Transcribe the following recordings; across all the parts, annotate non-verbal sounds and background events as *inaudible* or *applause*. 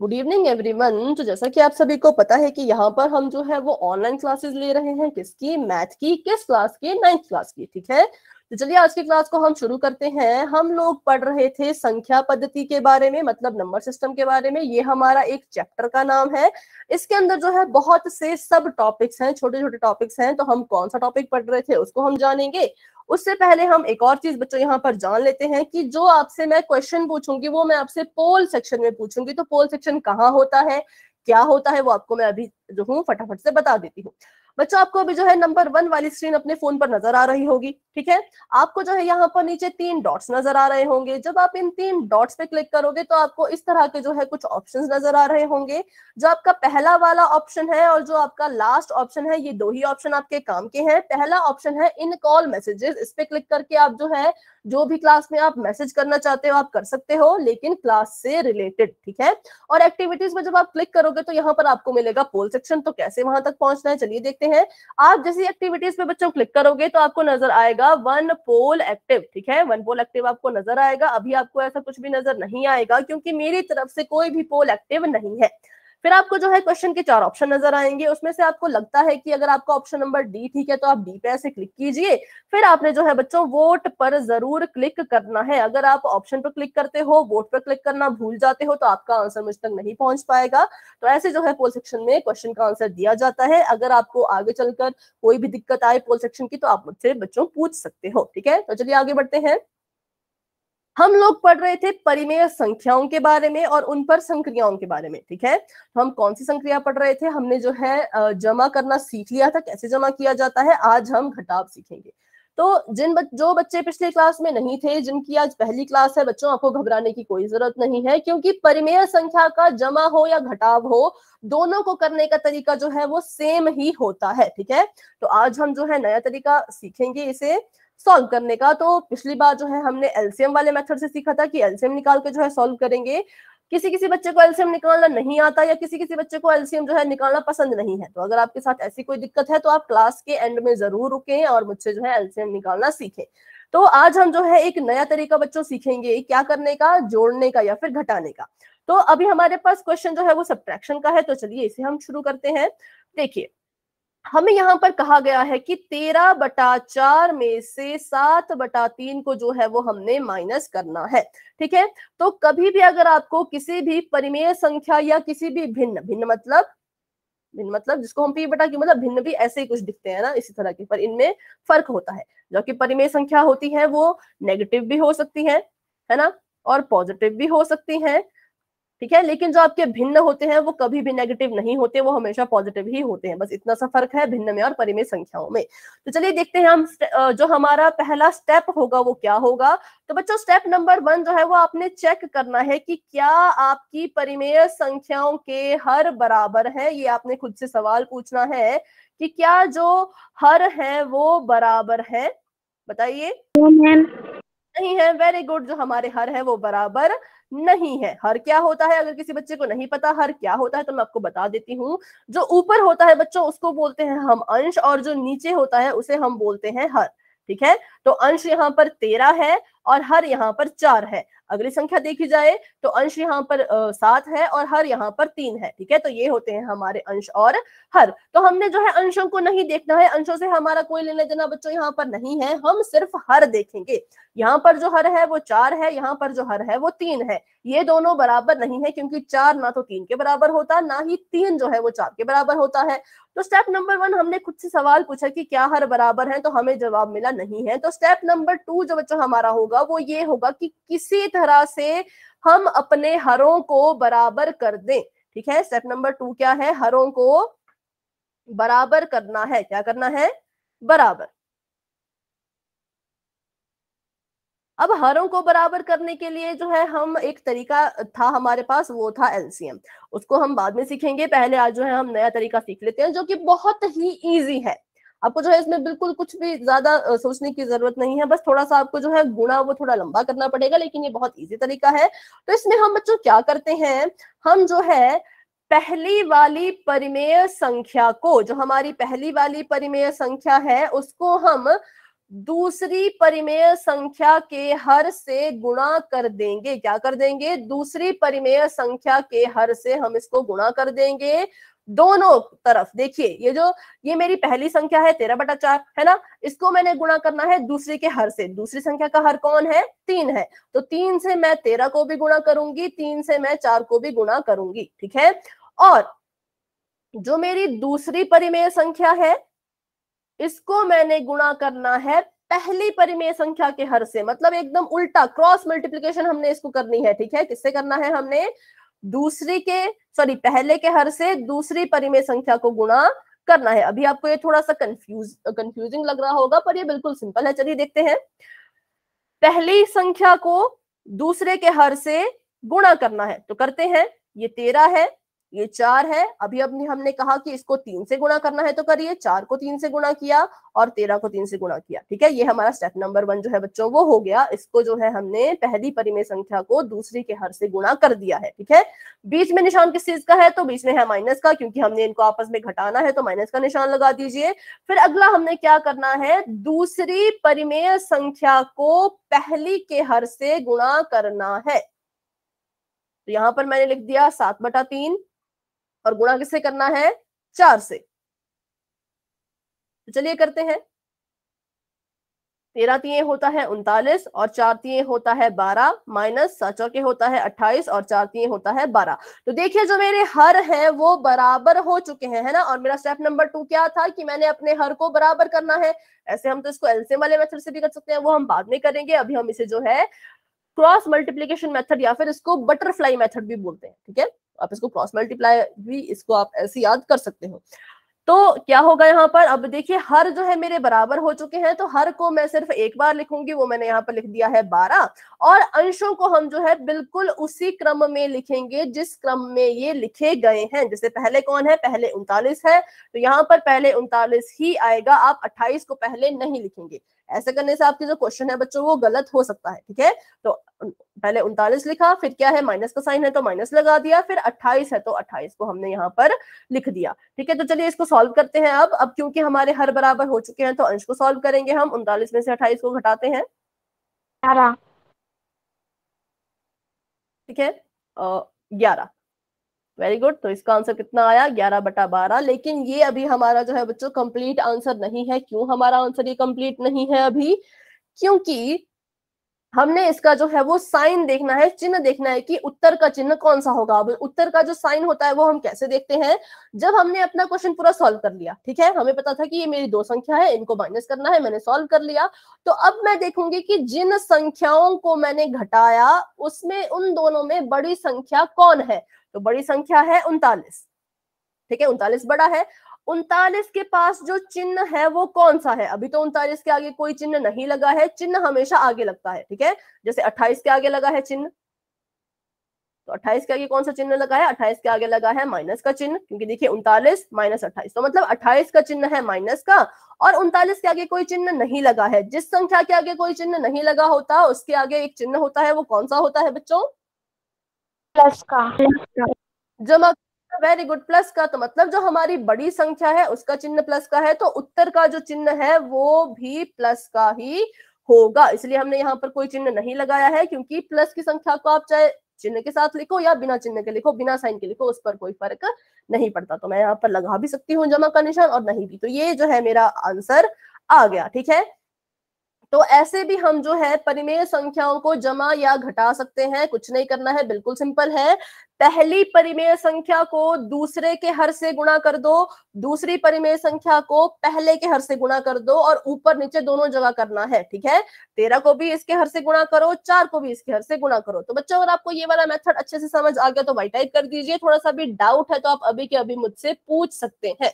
Good evening everyone तो जैसा कि आप सभी को पता है कि यहाँ पर हम जो है वो ऑनलाइन क्लासेस ले रहे हैं किसकी मैथ की किस क्लास की नाइन्थ क्लास की ठीक है तो चलिए आज की क्लास को हम शुरू करते हैं हम लोग पढ़ रहे थे संख्या पद्धति के बारे में मतलब नंबर सिस्टम के बारे में ये हमारा एक चैप्टर का नाम है इसके अंदर जो है बहुत से सब टॉपिक्स हैं छोटे छोटे टॉपिक्स हैं तो हम कौन सा टॉपिक पढ़ रहे थे उसको हम जानेंगे उससे पहले हम एक और चीज बच्चों यहाँ पर जान लेते हैं कि जो आपसे मैं क्वेश्चन पूछूंगी वो मैं आपसे पोल सेक्शन में पूछूंगी तो पोल सेक्शन कहाँ होता है क्या होता है वो आपको मैं अभी जो हूँ फटाफट से बता देती हूँ बच्चों आपको अभी जो है नंबर वन वाली स्क्रीन अपने फोन पर नजर आ रही होगी ठीक है आपको जो है यहाँ पर नीचे तीन डॉट्स नजर आ रहे होंगे जब आप इन तीन डॉट्स पे क्लिक करोगे तो आपको इस तरह के जो है कुछ ऑप्शन नजर आ रहे होंगे जो आपका पहला वाला ऑप्शन है और जो आपका लास्ट ऑप्शन है ये दो ही ऑप्शन आपके काम के हैं पहला ऑप्शन है इन कॉल मैसेजेस इस पे क्लिक करके आप जो है जो भी क्लास में आप मैसेज करना चाहते हो आप कर सकते हो लेकिन क्लास से रिलेटेड ठीक है और एक्टिविटीज में जब आप क्लिक करोगे तो यहाँ पर आपको मिलेगा पोल सेक्शन तो कैसे वहां तक पहुंचना है चलिए देखते हैं हैं आप जैसी एक्टिविटीज पे बच्चों क्लिक करोगे तो आपको नजर आएगा वन पोल एक्टिव ठीक है वन पोल एक्टिव आपको नजर आएगा अभी आपको ऐसा कुछ भी नजर नहीं आएगा क्योंकि मेरी तरफ से कोई भी पोल एक्टिव नहीं है फिर आपको जो है क्वेश्चन के चार ऑप्शन नजर आएंगे उसमें से आपको लगता है कि अगर आपका ऑप्शन नंबर डी ठीक है तो आप डी पे ऐसे क्लिक कीजिए फिर आपने जो है बच्चों वोट पर जरूर क्लिक करना है अगर आप ऑप्शन पर क्लिक करते हो वोट पर क्लिक करना भूल जाते हो तो आपका आंसर मुझ तक नहीं पहुंच पाएगा तो ऐसे जो है पोल सेक्शन में क्वेश्चन का आंसर दिया जाता है अगर आपको आगे चलकर कोई भी दिक्कत आए पोल सेक्शन की तो आप मुझसे बच्चों पूछ सकते हो ठीक है तो चलिए आगे बढ़ते हैं हम लोग पढ़ रहे थे परिमेय संख्याओं के बारे में और उन पर संक्रियाओं के बारे में ठीक है तो हम कौन सी संक्रिया पढ़ रहे थे हमने जो है जमा करना सीख लिया था कैसे जमा किया जाता है आज हम घटाव सीखेंगे तो जिन बच, जो बच्चे पिछले क्लास में नहीं थे जिनकी आज पहली क्लास है बच्चों आपको घबराने की कोई जरूरत नहीं है क्योंकि परिमेय संख्या का जमा हो या घटाव हो दोनों को करने का तरीका जो है वो सेम ही होता है ठीक है तो आज हम जो है नया तरीका सीखेंगे इसे सॉल्व करने का तो पिछली बार जो है हमने एलसीएम वाले मेथड से सीखा था कि एलसीएम निकाल के जो है सॉल्व करेंगे किसी किसी बच्चे को एलसीएम निकालना नहीं आता या किसी किसी बच्चे को एलसीएम जो है निकालना पसंद नहीं है तो अगर आपके साथ ऐसी कोई दिक्कत है तो आप क्लास के एंड में जरूर रुके और मुझसे जो है एलसीएम निकालना सीखें तो आज हम जो है एक नया तरीका बच्चों सीखेंगे क्या करने का जोड़ने का या फिर घटाने का तो अभी हमारे पास क्वेश्चन जो है वो सब्ट्रैक्शन का है तो चलिए इसे हम शुरू करते हैं देखिए हमें यहाँ पर कहा गया है कि तेरह बटा चार में से सात बटा तीन को जो है वो हमने माइनस करना है ठीक है तो कभी भी अगर आपको किसी भी परिमेय संख्या या किसी भी भिन्न भिन्न मतलब भिन्न मतलब जिसको हम पी बटा की मतलब भिन्न भी ऐसे ही कुछ दिखते हैं ना इसी तरह के पर इनमें फर्क होता है जो कि परिमेय संख्या होती है वो नेगेटिव भी हो सकती है है ना और पॉजिटिव भी हो सकती है ठीक है लेकिन जो आपके भिन्न होते हैं वो कभी भी नेगेटिव नहीं होते वो हमेशा पॉजिटिव ही होते हैं बस इतना सा फर्क है भिन्न में और परिमेय संख्याओं में तो चलिए देखते हैं हम जो हमारा पहला स्टेप होगा वो क्या होगा तो बच्चों स्टेप नंबर वन जो है वो आपने चेक करना है कि क्या आपकी परिमेय संख्याओं के हर बराबर है ये आपने खुद से सवाल पूछना है कि क्या जो हर है वो बराबर है बताइए नहीं है वेरी गुड जो हमारे हर है वो बराबर नहीं है हर क्या होता है अगर किसी बच्चे को नहीं पता हर क्या होता है तो मैं आपको बता देती हूँ जो ऊपर होता है बच्चों उसको बोलते हैं हम अंश और जो नीचे होता है उसे हम बोलते हैं हर ठीक है तो अंश यहाँ पर तेरह है और हर यहाँ पर चार है अगली संख्या देखी जाए तो अंश यहाँ पर सात है और हर यहाँ पर तीन है ठीक है तो ये होते हैं हमारे अंश और हर तो हमने जो है अंशों को नहीं देखना है अंशों से हमारा कोई लेना देना बच्चों यहाँ पर नहीं है हम सिर्फ हर देखेंगे यहाँ पर जो हर है वो चार है यहाँ पर जो हर है वो तीन है ये दोनों बराबर नहीं है क्योंकि चार ना तो तीन के बराबर होता ना ही तीन जो है वो चार के बराबर होता है तो स्टेप नंबर वन हमने खुद से सवाल पूछा कि क्या हर बराबर है तो हमें जवाब मिला नहीं है तो स्टेप नंबर टू जो बच्चों हमारा होगा वो ये होगा कि किसी तरह से हम अपने हरों को बराबर कर दें ठीक है स्टेप नंबर टू क्या है हरों को बराबर करना है क्या करना है बराबर अब हरों को बराबर करने के लिए जो है हम एक तरीका था हमारे पास वो था एलसीएम उसको हम बाद में सीखेंगे पहले आज जो है हम नया तरीका सीख लेते हैं जो कि बहुत ही इजी है आपको जो है इसमें बिल्कुल कुछ भी ज्यादा सोचने की जरूरत नहीं है बस थोड़ा सा आपको जो है गुणा वो थोड़ा लंबा करना पड़ेगा लेकिन ये बहुत ईजी तरीका है तो इसमें हम बच्चों क्या करते हैं हम जो है पहली वाली परिमेय संख्या को जो हमारी पहली वाली परिमेय संख्या है उसको हम दूसरी परिमेय संख्या के हर से गुणा कर देंगे क्या कर देंगे दूसरी परिमेय संख्या के हर से हम इसको गुणा कर देंगे दोनों तरफ देखिए ये जो ये मेरी पहली संख्या है तेरह बटा चार है ना इसको मैंने गुणा करना है दूसरे के हर से दूसरी संख्या का हर कौन है तीन है तो तीन से मैं तेरह को भी गुणा करूंगी तीन से मैं चार को भी गुणा करूंगी ठीक है और जो मेरी दूसरी परिमेय संख्या है इसको मैंने गुणा करना है पहली परिमेय संख्या के हर से मतलब एकदम उल्टा क्रॉस मल्टीप्लीकेशन हमने इसको करनी है ठीक है किससे करना है हमने दूसरी के सॉरी पहले के हर से दूसरी परिमेय संख्या को गुणा करना है अभी आपको ये थोड़ा सा कंफ्यूज कंफ्यूजिंग लग रहा होगा पर ये बिल्कुल सिंपल है चलिए देखते हैं पहली संख्या को दूसरे के हर से गुणा करना है तो करते हैं ये तेरह है ये चार है अभी अपने हमने कहा कि इसको तीन से गुणा करना है तो करिए चार को तीन से गुणा किया और तेरह को तीन से गुणा किया ठीक है ये हमारा स्टेप नंबर वन जो है बच्चों वो हो गया इसको जो है हमने पहली परिमेय संख्या को दूसरी के हर से गुणा कर दिया है ठीक है बीच में निशान किस चीज का है तो बीच में है माइनस का क्योंकि हमने इनको आपस में घटाना है तो माइनस का निशान लगा दीजिए फिर अगला हमने क्या करना है दूसरी परिमेय संख्या को पहली के हर से गुणा करना है तो यहां पर मैंने लिख दिया सात बटा तीन और गुणा किससे करना है चार से तो चलिए करते हैं तेरह तीय होता है उनतालीस और चार तीय होता है बारह माइनस सात चौके होता है अट्ठाईस और चार तीय होता है बारह तो देखिए जो मेरे हर हैं वो बराबर हो चुके हैं है ना और मेरा स्टेप नंबर टू क्या था कि मैंने अपने हर को बराबर करना है ऐसे हम तो इसको एलसीएम वाले मेथड से भी कर सकते हैं वो हम बाद में करेंगे अभी हम इसे जो है क्रॉस मल्टीप्लीकेशन मेथड या फिर इसको बटरफ्लाई मेथड भी बोलते हैं ठीक है आप इसको क्रॉस मल्टीप्लाई भी इसको आप ऐसे याद कर सकते हो तो क्या होगा यहाँ पर अब देखिए हर जो है मेरे बराबर हो चुके हैं तो हर को मैं सिर्फ एक बार लिखूंगी वो मैंने यहाँ पर लिख दिया है बारह और अंशों को हम जो है बिल्कुल उसी क्रम में लिखेंगे जिस क्रम में ये लिखे गए हैं जैसे पहले कौन है पहले उनतालीस है तो यहाँ पर पहले उनतालीस ही आएगा आप अट्ठाईस को पहले नहीं लिखेंगे ऐसे करने से आपके जो क्वेश्चन है बच्चों वो गलत हो सकता है ठीक है तो पहले उनतालीस लिखा फिर क्या है माइनस का साइन है तो माइनस लगा दिया फिर अट्ठाईस है तो अट्ठाईस को हमने यहाँ पर लिख दिया ठीक है तो चलिए इसको सॉल्व करते हैं अब अब क्योंकि हमारे हर बराबर हो चुके हैं तो अंश को सॉल्व करेंगे हम उनतालीस में से अट्ठाईस को घटाते हैं ठीक है ग्यारह वेरी गुड तो इसका आंसर कितना आया ग्यारह बटा बारह लेकिन ये अभी हमारा जो है बच्चों कंप्लीट आंसर नहीं है क्यों हमारा आंसर ये कंप्लीट नहीं है अभी क्योंकि हमने इसका जो है वो साइन देखना है चिन्ह देखना है कि उत्तर का चिन्ह कौन सा होगा अब उत्तर का जो साइन होता है वो हम कैसे देखते हैं जब हमने अपना क्वेश्चन पूरा सॉल्व कर लिया ठीक है हमें पता था कि ये मेरी दो संख्या है इनको माइनस करना है मैंने सॉल्व कर लिया तो अब मैं देखूंगी कि जिन संख्याओं को मैंने घटाया उसमें उन दोनों में बड़ी संख्या कौन है तो बड़ी संख्या है उनतालीस ठीक है उनतालीस बड़ा है उनतालीस के पास जो चिन्ह है वो कौन सा है अभी तो उनतालीस के आगे कोई चिन्ह नहीं लगा है चिन्ह हमेशा आगे लगता है ठीक है जैसे अट्ठाईस के आगे लगा है चिन्ह तो अट्ठाईस के आगे कौन सा चिन्ह लगा है अट्ठाईस के आगे लगा है माइनस का चिन्ह क्योंकि देखिए उनतालीस माइनस अट्ठाईस तो मतलब अट्ठाईस का चिन्ह है माइनस का और उनतालीस के आगे कोई चिन्ह नहीं लगा है जिस संख्या के आगे कोई चिन्ह नहीं लगा होता उसके आगे एक चिन्ह होता है वो कौन सा होता है बच्चों प्लस का जो वेरी गुड प्लस का तो मतलब जो हमारी बड़ी संख्या है उसका चिन्ह प्लस का है तो उत्तर का जो चिन्ह है वो भी प्लस का ही होगा इसलिए हमने यहाँ पर कोई चिन्ह नहीं लगाया है क्योंकि प्लस की संख्या को आप चाहे चिन्ह के साथ लिखो या बिना चिन्ह के लिखो बिना साइन के लिखो उस पर कोई फर्क नहीं पड़ता तो मैं यहाँ पर लगा भी सकती हूँ जमा का निशान और नहीं भी तो ये जो है मेरा आंसर आ गया ठीक है तो ऐसे भी हम जो है परिमेय संख्याओं को जमा या घटा सकते हैं कुछ नहीं करना है बिल्कुल सिंपल है पहली परिमेय संख्या को दूसरे के हर से गुणा कर दो दूसरी परिमेय संख्या को पहले के हर से गुणा कर दो और ऊपर नीचे दोनों जगह करना है ठीक है तेरह को भी इसके हर से गुणा करो चार को भी इसके हर से गुणा करो तो बच्चों अगर आपको ये वाला मेथड अच्छे से समझ आ गया तो वाई टाइप कर दीजिए थोड़ा सा भी डाउट है तो आप अभी के अभी मुझसे पूछ सकते हैं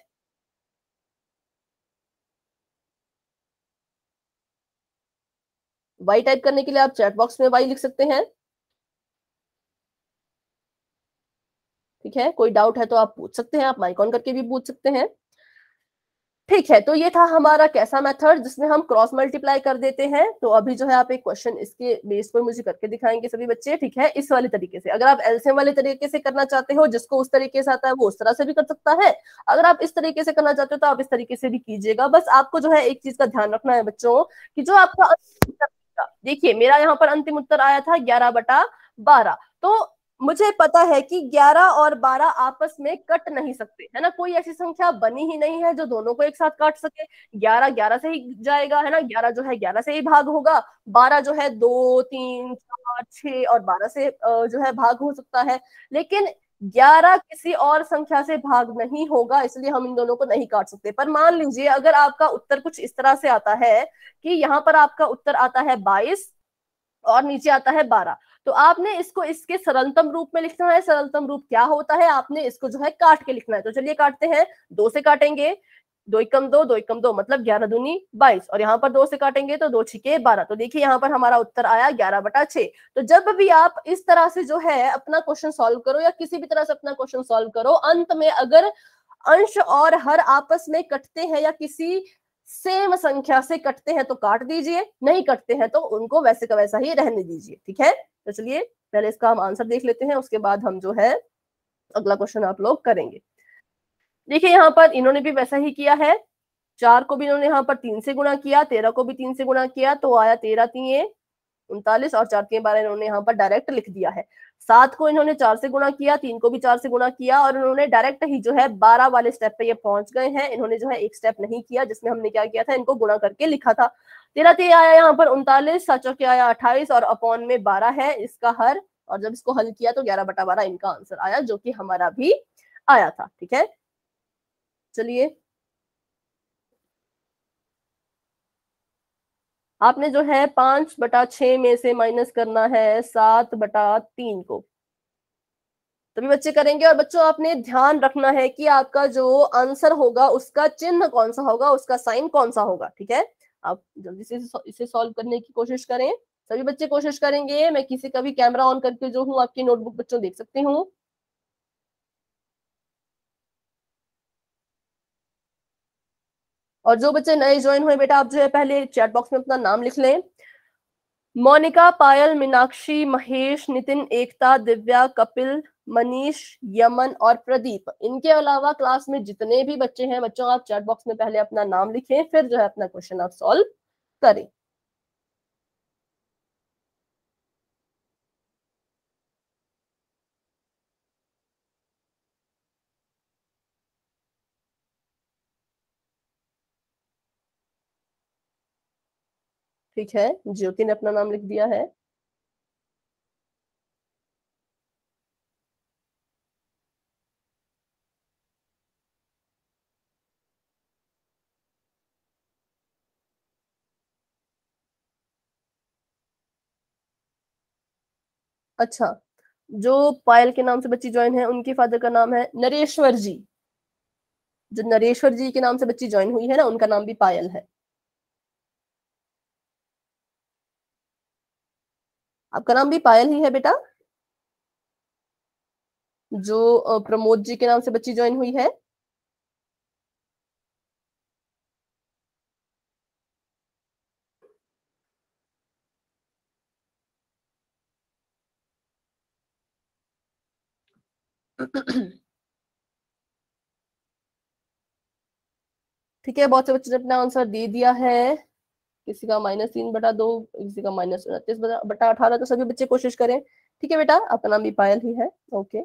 वाई टाइप करने के लिए आप चैट बॉक्स में वाई लिख सकते हैं ठीक है कोई डाउट है तो आप पूछ सकते हैं आप माइक ऑन करके भी पूछ सकते हैं ठीक है तो ये था हमारा कैसा मेथड जिसमें हम क्रॉस मल्टीप्लाई कर देते हैं तो अभी जो है आप एक क्वेश्चन इसके बेस पर मुझे करके दिखाएंगे सभी बच्चे ठीक है इस वाले तरीके से अगर आप एलसीएम वाले तरीके से करना चाहते हो जिसको उस तरीके से आता है वो उस तरह से भी कर सकता है अगर आप इस तरीके से करना चाहते हो तो आप इस तरीके से भी कीजिएगा बस आपको जो है एक चीज का ध्यान रखना है बच्चों की जो आपका देखिए मेरा यहाँ पर अंतिम उत्तर आया था ग्यारह बटा बारह तो मुझे पता है कि 11 और 12 आपस में कट नहीं सकते है ना कोई ऐसी संख्या बनी ही नहीं है जो दोनों को एक साथ काट सके 11 11 से ही जाएगा है ना 11 जो है 11 से ही भाग होगा 12 जो है दो तीन चार छह और 12 से जो है भाग हो सकता है लेकिन ग्यारह किसी और संख्या से भाग नहीं होगा इसलिए हम इन दोनों को नहीं काट सकते पर मान लीजिए अगर आपका उत्तर कुछ इस तरह से आता है कि यहाँ पर आपका उत्तर आता है बाईस और नीचे आता है बारह तो आपने इसको इसके सरलतम रूप में लिखना है सरलतम रूप क्या होता है आपने इसको जो है काट के लिखना है तो चलिए काटते हैं दो से काटेंगे दो एकम दो दो एकम दो मतलब ग्यारह दूनी बाईस और यहाँ पर दो से काटेंगे तो दो छिके बारह तो देखिए यहाँ पर हमारा उत्तर आया ग्यारह बटा छह तो जब भी आप इस तरह से जो है अपना क्वेश्चन सॉल्व करो या किसी भी तरह से अपना क्वेश्चन सॉल्व करो अंत में अगर अंश और हर आपस में कटते हैं या किसी सेम संख्या से कटते हैं तो काट दीजिए नहीं कटते हैं तो उनको वैसे का वैसा ही रहने दीजिए ठीक है तो चलिए पहले इसका हम आंसर देख लेते हैं उसके बाद हम जो है अगला क्वेश्चन आप लोग करेंगे देखिए यहाँ पर इन्होंने भी वैसा ही किया है चार को भी इन्होंने यहाँ पर तीन से गुणा किया तेरह को भी तीन से गुणा किया तो आया तेरह तीन उनतालीस और चार तीन बारह इन्होंने यहाँ पर डायरेक्ट लिख दिया है सात को इन्होंने चार से गुणा किया तीन को भी चार से गुणा किया और इन्होंने डायरेक्ट ही जो है बारह वाले स्टेप पे ये पहुंच गए हैं इन्होंने जो है एक स्टेप नहीं किया जिसमें हमने क्या किया था इनको गुणा करके लिखा था तेरह ते आया यहाँ पर उनतालीस साचो के आया अट्ठाईस और अपॉन में बारह है इसका हर और जब इसको हल किया तो ग्यारह बटा बारह इनका आंसर आया जो कि हमारा भी आया था ठीक है चलिए आपने जो है पांच बटा छ में से माइनस करना है सात बटा तीन को तभी बच्चे करेंगे और बच्चों आपने ध्यान रखना है कि आपका जो आंसर होगा उसका चिन्ह कौन सा होगा उसका साइन कौन सा होगा ठीक है आप जल्दी से इसे सॉल्व करने की कोशिश करें सभी बच्चे कोशिश करेंगे मैं किसी का भी कैमरा ऑन करके जो हूँ आपकी नोटबुक बच्चों देख सकती हूँ और जो बच्चे नए ज्वाइन हुए बेटा आप जो है पहले चैट बॉक्स में अपना नाम लिख लें मोनिका पायल मीनाक्षी महेश नितिन एकता दिव्या कपिल मनीष यमन और प्रदीप इनके अलावा क्लास में जितने भी बच्चे हैं बच्चों आप चैट बॉक्स में पहले अपना नाम लिखें फिर जो है अपना क्वेश्चन आप सॉल्व करें ठीक है ज्योति ने अपना नाम लिख दिया है अच्छा जो पायल के नाम से बच्ची ज्वाइन है उनके फादर का नाम है नरेश्वर जी जो नरेश्वर जी के नाम से बच्ची ज्वाइन हुई है ना उनका नाम भी पायल है आपका नाम भी पायल ही है बेटा जो प्रमोद जी के नाम से बच्ची ज्वाइन हुई है ठीक है बहुत से बच्चों ने अपना आंसर दे दिया है किसी का माइनस तीन बटा दो किसी का माइनस उनतीस बटा अठारह तो सभी बच्चे कोशिश करें ठीक है बेटा आपका नाम भी पायल ही है ओके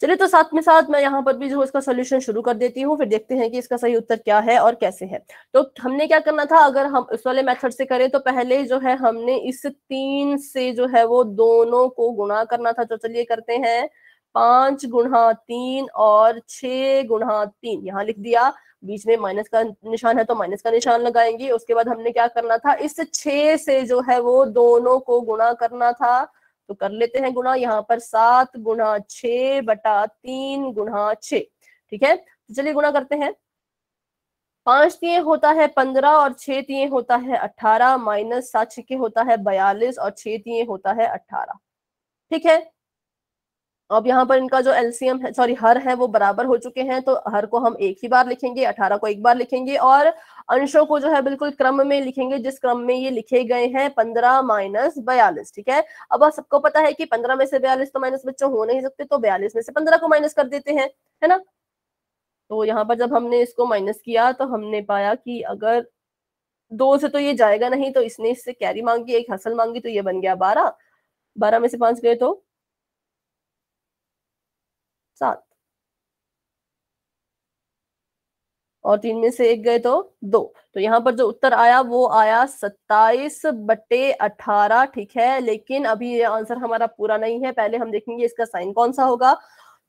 चलिए तो साथ में साथ मैं यहाँ पर भी जो इसका सोल्यूशन शुरू कर देती हूँ फिर देखते हैं कि इसका सही उत्तर क्या है और कैसे है तो हमने क्या करना था अगर हम इस वाले मेथड से करें तो पहले जो है हमने इस तीन से जो है वो दोनों को गुणा करना था तो चलिए करते हैं पांच गुणा तीन और छ गुणा तीन यहाँ लिख दिया बीच में माइनस का निशान है तो माइनस का निशान लगाएंगे उसके बाद हमने क्या करना था इस छ से जो है वो दोनों को गुणा करना था तो कर लेते हैं गुणा यहाँ पर सात गुणा छ बटा तीन गुणा छ ठीक है तो चलिए गुणा करते हैं पांच तीन होता है पंद्रह और छह तीन होता है अठारह माइनस सात के होता है बयालीस और छह तीन होता है अट्ठारह ठीक है अब यहाँ पर इनका जो एलसीएम है सॉरी हर है वो बराबर हो चुके हैं तो हर को हम एक ही बार लिखेंगे अठारह को एक बार लिखेंगे और अंशों को जो है बिल्कुल क्रम में लिखेंगे जिस क्रम में ये लिखे गए हैं पंद्रह माइनस बयालीस ठीक है अब सबको पता है कि पंद्रह में से बयालीस तो माइनस बच्चों हो नहीं सकते तो बयालीस में से पंद्रह को माइनस कर देते हैं है ना तो यहाँ पर जब हमने इसको माइनस किया तो हमने पाया कि अगर दो से तो ये जाएगा नहीं तो इसने इससे कैरी मांगी एक हसल मांगी तो ये बन गया बारह बारह में से पांच गए तो सात और तीन में से एक गए तो दो तो यहाँ पर जो उत्तर आया वो आया सत्ताईस बटे अठारह ठीक है लेकिन अभी ये आंसर हमारा पूरा नहीं है पहले हम देखेंगे इसका साइन कौन सा होगा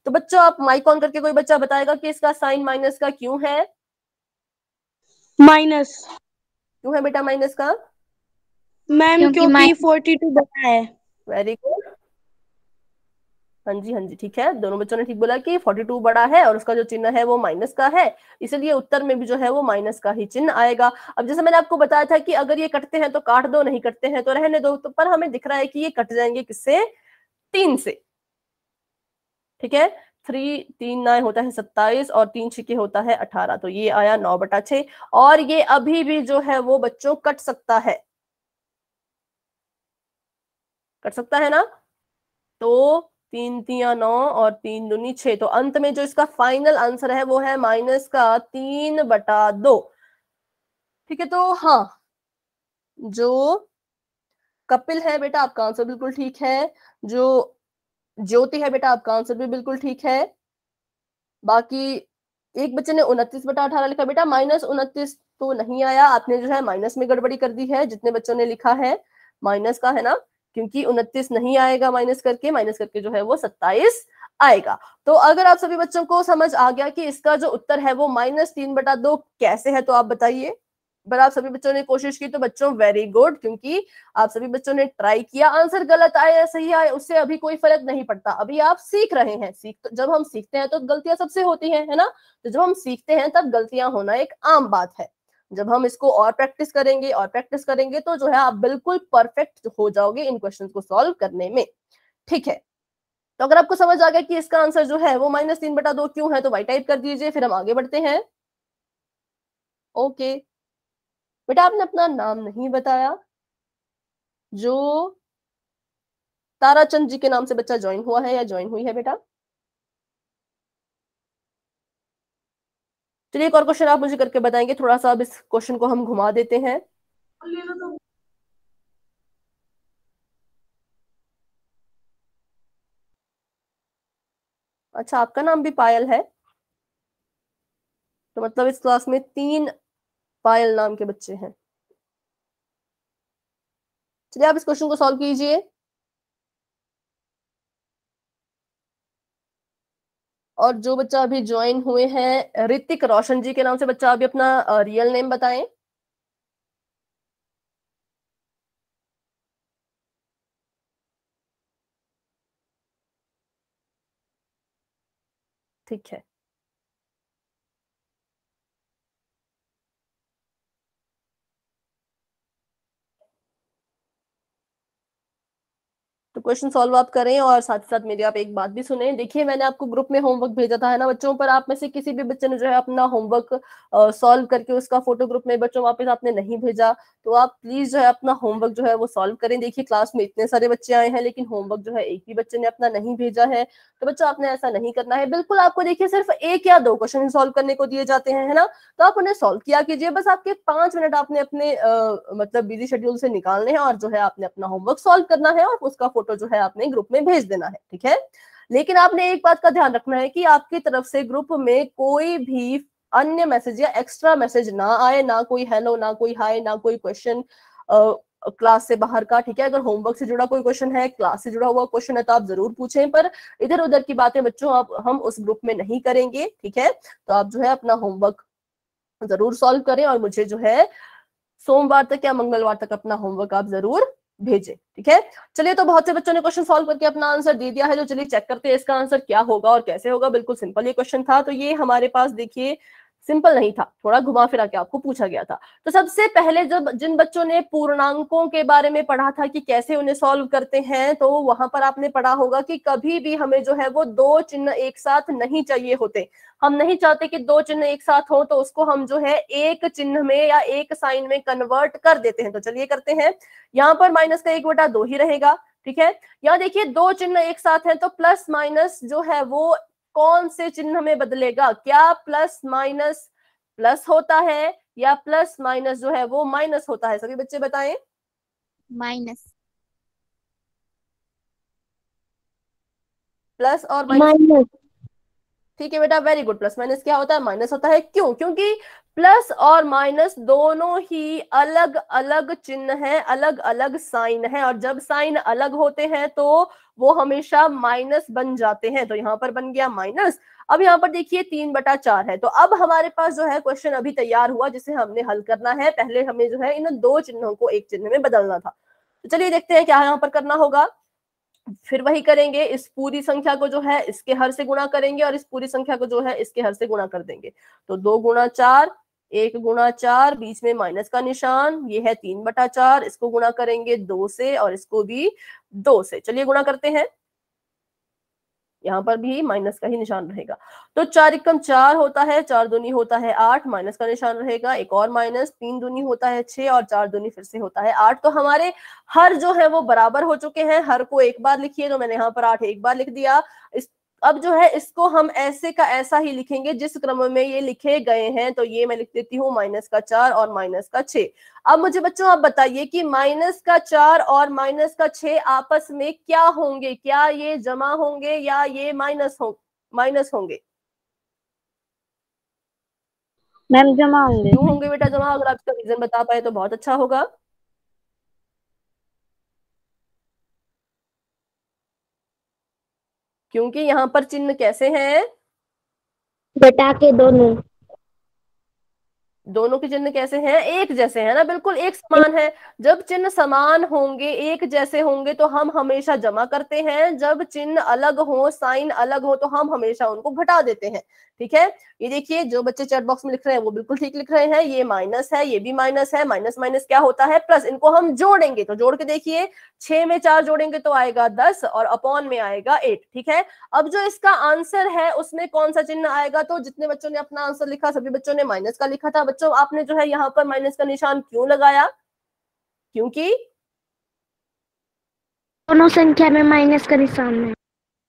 तो बच्चों आप माइक ऑन करके कोई बच्चा बताएगा कि इसका साइन माइनस का क्यों है माइनस क्यों है बेटा माइनस का मैम क्योंकि फोर्टी टू बना है वेरी गुड हाँ जी हाँ जी ठीक है दोनों बच्चों ने ठीक बोला कि 42 बड़ा है और उसका जो चिन्ह है वो माइनस का है इसलिए उत्तर में भी जो है वो माइनस का ही चिन्ह आएगा अब जैसे मैंने आपको बताया था कि अगर ये कटते हैं तो काट दो नहीं कटते हैं तो रहने दो तो पर हमें दिख रहा है कि ये कट जाएंगे किससे तीन से ठीक है थ्री तीन नाइन होता है सत्ताईस और तीन छिके होता है अठारह तो ये आया नौ बटा छे और ये अभी भी जो है वो बच्चों कट सकता है कट सकता है ना तो तीन तिया नौ और तीन दूनी छह तो अंत में जो इसका फाइनल आंसर है वो है माइनस का तीन बटा दो ठीक है तो हाँ जो कपिल है बेटा आपका आंसर बिल्कुल ठीक है जो ज्योति है बेटा आपका आंसर भी बिल्कुल ठीक है बाकी एक बच्चे ने उनतीस बटा अठारह लिखा बेटा माइनस उनतीस तो नहीं आया आपने जो है माइनस में गड़बड़ी कर दी है जितने बच्चों ने लिखा है माइनस का है ना क्योंकि उनतीस नहीं आएगा माइनस करके माइनस करके जो है वो सत्ताईस आएगा तो अगर आप सभी बच्चों को समझ आ गया कि इसका जो उत्तर है वो माइनस तीन बटा दो कैसे है तो आप बताइए पर आप सभी बच्चों ने कोशिश की तो बच्चों वेरी गुड क्योंकि आप सभी बच्चों ने ट्राई किया आंसर गलत आए या सही आए उससे अभी कोई फर्क नहीं पड़ता अभी आप सीख रहे हैं सीख तो, जब हम सीखते हैं तो गलतियां सबसे होती हैं है ना तो जब हम सीखते हैं तब गलतियां होना एक आम बात है जब हम इसको और प्रैक्टिस करेंगे और प्रैक्टिस करेंगे तो जो है आप बिल्कुल परफेक्ट हो जाओगे इन क्वेश्चन को सॉल्व करने में ठीक है तो अगर आपको समझ आ गया कि इसका आंसर जो है वो माइनस तीन बटा दो क्यों है तो वाई टाइप कर दीजिए फिर हम आगे बढ़ते हैं ओके बेटा आपने अपना नाम नहीं बताया जो ताराचंद जी के नाम से बच्चा ज्वाइन हुआ है या ज्वाइन हुई है बेटा चलिए एक और क्वेश्चन आप मुझे करके बताएंगे थोड़ा सा अब इस क्वेश्चन को हम घुमा देते हैं अच्छा आपका नाम भी पायल है तो मतलब इस क्लास में तीन पायल नाम के बच्चे हैं चलिए आप इस क्वेश्चन को सॉल्व कीजिए और जो बच्चा अभी ज्वाइन हुए हैं ऋतिक रोशन जी के नाम से बच्चा अभी अपना रियल नेम बताएं ठीक है क्वेश्चन सॉल्व आप करें और साथ ही साथ मेरी आप एक बात भी सुने देखिए मैंने आपको ग्रुप में होमवर्क भेजा था है ना बच्चों पर आप में से किसी भी बच्चे ने जो है अपना होमवर्क सॉल्व करके उसका फोटो ग्रुप में बच्चों वापस आपने नहीं भेजा तो आप प्लीज जो है अपना होमवर्क जो है वो सॉल्व करें देखिए क्लास में इतने सारे बच्चे आए हैं लेकिन होमवर्क जो है एक भी बच्चे ने अपना नहीं भेजा है तो बच्चों आपने ऐसा नहीं करना है बिल्कुल आपको देखिए सिर्फ एक या दो क्वेश्चन सॉल्व करने को दिए जाते हैं है ना तो आप उन्हें सॉल्व किया कीजिए बस आपके पांच मिनट आपने अपने मतलब बिजी शेड्यूल से निकालने हैं और जो है आपने अपना होमवर्क सॉल्व करना है और उसका फोटो कर जो है आपने ग्रुप में भेज देना है ठीक है लेकिन आपने एक बात का ध्यान रखना है कि आपकी तरफ से ग्रुप में कोई भी अन्य मैसेज या एक्स्ट्रा मैसेज ना आए ना कोई हेलो ना कोई हाय ना कोई क्वेश्चन क्लास से बाहर का ठीक है अगर होमवर्क से जुड़ा कोई क्वेश्चन है क्लास से जुड़ा हुआ क्वेश्चन है तो आप जरूर पूछें पर इधर उधर की बातें बच्चों आप हम उस ग्रुप में नहीं करेंगे ठीक है तो आप जो है अपना होमवर्क जरूर सॉल्व करें और मुझे जो है सोमवार तक या मंगलवार तक अपना होमवर्क आप जरूर भेजे ठीक है चलिए तो बहुत से बच्चों ने क्वेश्चन सॉल्व करके अपना आंसर दे दिया है तो चलिए चेक करते हैं इसका आंसर क्या होगा और कैसे होगा बिल्कुल सिंपल ये क्वेश्चन था तो ये हमारे पास देखिए सिंपल नहीं था थोड़ा घुमा फिरा के आपको पूछा गया था तो सबसे पहले जब जिन बच्चों ने पूर्णांकों के बारे में पढ़ा था कि कैसे उन्हें सॉल्व करते हैं तो वहां पर आपने पढ़ा होगा कि कभी भी हमें जो है वो दो चिन्ह एक साथ नहीं चाहिए होते हम नहीं चाहते कि दो चिन्ह एक साथ हो तो उसको हम जो है एक चिन्ह में या एक साइन में कन्वर्ट कर देते हैं तो चलिए करते हैं यहाँ पर माइनस का एक बटा दो ही रहेगा ठीक है यहाँ देखिए दो चिन्ह एक साथ है तो प्लस माइनस जो है वो कौन से चिन्ह में बदलेगा क्या प्लस माइनस प्लस होता है या प्लस माइनस जो है वो माइनस होता है सभी बच्चे बताएं माइनस प्लस और माइनस ठीक है बेटा वेरी गुड प्लस माइनस क्या होता है माइनस होता है क्यों क्योंकि प्लस और माइनस दोनों ही अलग अलग चिन्ह हैं अलग अलग साइन हैं और जब साइन अलग होते हैं तो वो हमेशा माइनस बन जाते हैं तो यहाँ पर बन गया माइनस अब यहाँ पर देखिए तीन बटा चार है तो अब हमारे पास जो है क्वेश्चन अभी तैयार हुआ जिसे हमने हल करना है पहले हमें जो है इन दो चिन्हों को एक चिन्ह में बदलना था तो चलिए देखते हैं क्या यहाँ पर करना होगा फिर वही करेंगे इस पूरी संख्या को जो है इसके हर से गुणा करेंगे और इस पूरी संख्या को जो है इसके हर से गुणा कर देंगे तो दो गुणा चार एक गुणा चार बीच में माइनस का निशान ये है तीन बटा चार इसको गुणा करेंगे दो से और इसको भी दो से चलिए गुणा करते हैं यहाँ पर भी माइनस का ही निशान रहेगा तो चार एकम चार होता है चार दूनी होता है आठ माइनस का निशान रहेगा एक और माइनस तीन दूनी होता है छह और चार दूनी फिर से होता है आठ तो हमारे हर जो है वो बराबर हो चुके हैं हर को एक बार लिखिए तो मैंने यहाँ पर आठ एक बार लिख दिया इस अब जो है इसको हम ऐसे का ऐसा ही लिखेंगे जिस क्रम में ये लिखे गए हैं तो ये मैं लिख देती हूँ माइनस का चार और माइनस का छ अब मुझे बच्चों आप बताइए कि माइनस का चार और माइनस का छ आपस में क्या होंगे क्या ये जमा होंगे या ये माइनस हो माइनस होंगे मैम जमा होंगे क्यों होंगे बेटा जमा अगर आप इसका रीजन बता पाए तो बहुत अच्छा होगा क्योंकि यहाँ पर चिन्ह कैसे हैं बटा के दोनों दोनों के चिन्ह कैसे हैं एक जैसे हैं ना बिल्कुल एक समान है जब चिन्ह समान होंगे एक जैसे होंगे तो हम हमेशा जमा करते हैं जब चिन्ह अलग हो साइन अलग हो तो हम हमेशा उनको घटा देते हैं ठीक है ये देखिए जो बच्चे चैट बॉक्स में लिख रहे हैं वो बिल्कुल ठीक लिख रहे हैं ये माइनस है ये भी माइनस है माइनस माइनस क्या होता है प्लस इनको हम जोड़ेंगे तो जोड़ के देखिए छह में चार जोड़ेंगे तो आएगा दस और अपॉन में आएगा एट ठीक है अब जो इसका आंसर है उसमें कौन सा चिन्ह आएगा तो जितने बच्चों ने अपना आंसर लिखा सभी बच्चों ने माइनस का लिखा था बच्चों आपने जो है यहाँ पर माइनस का निशान क्यों लगाया क्योंकि दोनों संख्या में माइनस का निशान है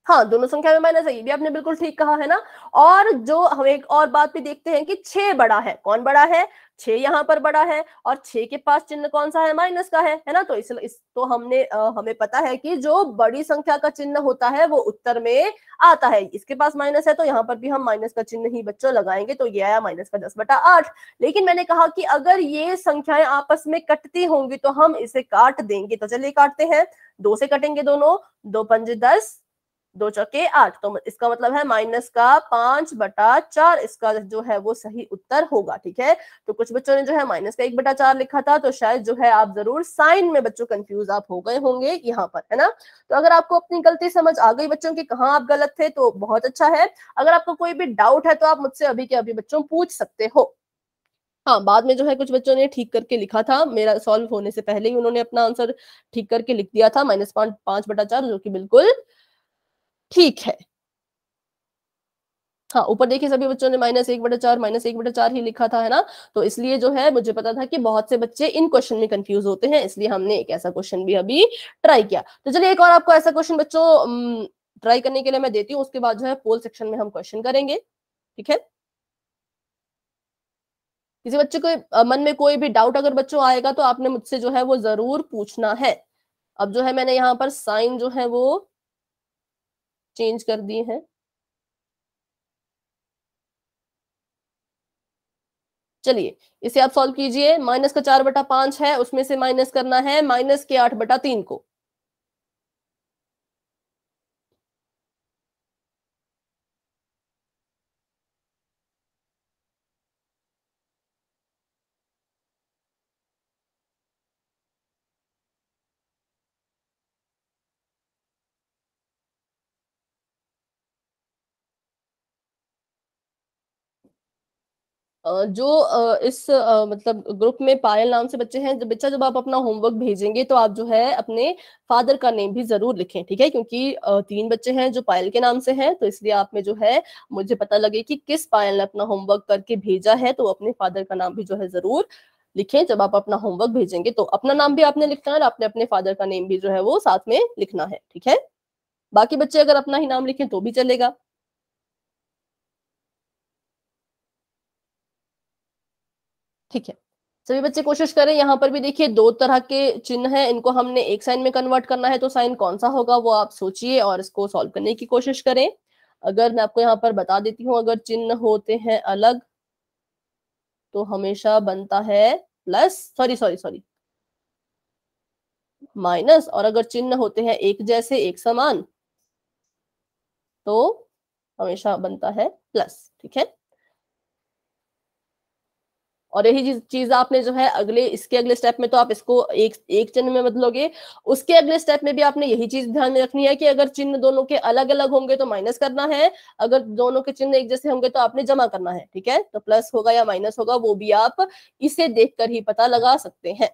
हाँ दोनों संख्या में माइनस है ये भी आपने बिल्कुल ठीक कहा है ना और जो हम एक और बात भी देखते हैं कि छह बड़ा है कौन बड़ा है छह यहाँ पर बड़ा है और छह के पास चिन्ह कौन सा है माइनस का है है ना तो इस, इस तो हमने आ, हमें पता है कि जो बड़ी संख्या का चिन्ह होता है वो उत्तर में आता है इसके पास माइनस है तो यहाँ पर भी हम माइनस का चिन्ह ही बच्चों लगाएंगे तो ये आया माइनस का दस बटा आठ लेकिन मैंने कहा कि अगर ये संख्याएं आपस में कटती होंगी तो हम इसे काट देंगे तो चलिए काटते हैं दो से कटेंगे दोनों दो पंजे दस दो चौके आठ तो इसका मतलब है माइनस का पांच बटा चार इसका जो है वो सही उत्तर होगा ठीक है तो कुछ बच्चों ने जो है माइनस का एक बटा चार लिखा था तो शायद जो है आप जरूर साइन में बच्चों कंफ्यूज आप हो गए होंगे यहाँ पर है ना तो अगर आपको अपनी गलती समझ आ गई बच्चों की कहाँ आप गलत थे तो बहुत अच्छा है अगर आपको कोई भी डाउट है तो आप मुझसे अभी के अभी बच्चों पूछ सकते हो हाँ बाद में जो है कुछ बच्चों ने ठीक करके लिखा था मेरा सॉल्व होने से पहले ही उन्होंने अपना आंसर ठीक करके लिख दिया था माइनस पांच बटा चार जो कि बिल्कुल ठीक है हाँ ऊपर देखिए सभी बच्चों ने माइनस एक बटे चार माइनस एक बटे चार ही लिखा था है ना तो इसलिए जो है मुझे पता था कि बहुत से बच्चे इन क्वेश्चन में कंफ्यूज होते हैं इसलिए हमने एक ऐसा क्वेश्चन भी अभी ट्राई किया तो चलिए एक और आपको ऐसा क्वेश्चन बच्चों ट्राई करने के लिए मैं देती हूँ उसके बाद जो है पोल सेक्शन में हम क्वेश्चन करेंगे ठीक है किसी बच्चे को मन में कोई भी डाउट अगर बच्चों आएगा तो आपने मुझसे जो है वो जरूर पूछना है अब जो है मैंने यहाँ पर साइन जो है वो चेंज कर दिए हैं चलिए इसे आप सॉल्व कीजिए माइनस का चार बटा पांच है उसमें से माइनस करना है माइनस के आठ बटा तीन को जो इस मतलब ग्रुप में पायल नाम से बच्चे हैं जब बच्चा जब आप अपना होमवर्क भेजेंगे तो आप जो है अपने फादर का नेम भी जरूर लिखें ठीक है क्योंकि तीन बच्चे हैं जो पायल के नाम से हैं तो इसलिए आप में जो है मुझे पता लगे कि किस पायल ने अपना होमवर्क करके भेजा है तो अपने फादर का नाम भी जो है जरूर लिखें जब आप अपना होमवर्क भेजेंगे तो अपना नाम भी आपने लिखना है और आपने अपने फादर का नेम भी जो है वो साथ में लिखना है ठीक है बाकी बच्चे अगर अपना ही नाम लिखें तो भी चलेगा ठीक है सभी बच्चे कोशिश करें यहाँ पर भी देखिए दो तरह के चिन्ह हैं इनको हमने एक साइन में कन्वर्ट करना है तो साइन कौन सा होगा वो आप सोचिए और इसको सॉल्व करने की कोशिश करें अगर मैं आपको यहाँ पर बता देती हूँ अगर चिन्ह होते हैं अलग तो हमेशा बनता है plus sorry sorry sorry minus और अगर चिन्ह होते हैं एक जैसे एक समान तो हमेशा बनता है प्लस ठीक है और यही चीज आपने जो है अगले इसके अगले स्टेप में तो आप इसको एक एक चिन्ह में बदलोगे उसके अगले स्टेप में भी आपने यही चीज ध्यान में रखनी है कि अगर चिन्ह दोनों के अलग अलग होंगे तो माइनस करना है अगर दोनों के चिन्ह एक जैसे होंगे तो आपने जमा करना है ठीक है तो प्लस होगा या माइनस होगा वो भी आप इसे देखकर ही पता लगा सकते हैं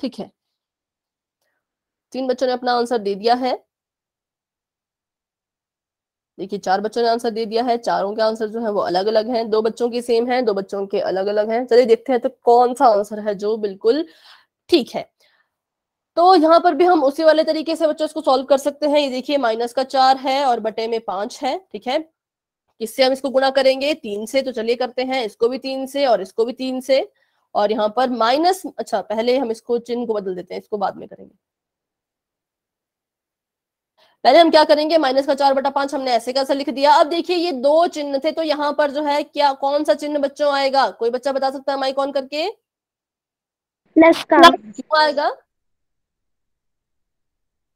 ठीक है तीन बच्चों ने अपना आंसर दे दिया है देखिए चार बच्चों ने आंसर दे दिया है चारों के आंसर जो है वो अलग अलग हैं दो बच्चों के सेम हैं दो बच्चों के अलग अलग हैं चलिए देखते हैं तो कौन सा आंसर है जो बिल्कुल ठीक है तो यहाँ पर भी हम उसी वाले तरीके से बच्चों इसको सॉल्व कर सकते हैं ये देखिए माइनस का चार है और बटे में पांच है ठीक है किससे हम इसको गुणा करेंगे तीन से तो चलिए करते हैं इसको भी तीन से और इसको भी तीन से और यहाँ पर माइनस अच्छा पहले हम इसको चिन्ह को बदल देते हैं इसको बाद में करेंगे पहले हम क्या करेंगे माइनस का चार बटा पांच हमने ऐसे का लिख दिया अब देखिए ये दो चिन्ह थे तो यहाँ पर जो है क्या कौन सा चिन्ह बच्चों आएगा कोई बच्चा बता सकता है माई कौन करके प्लस का क्यों आएगा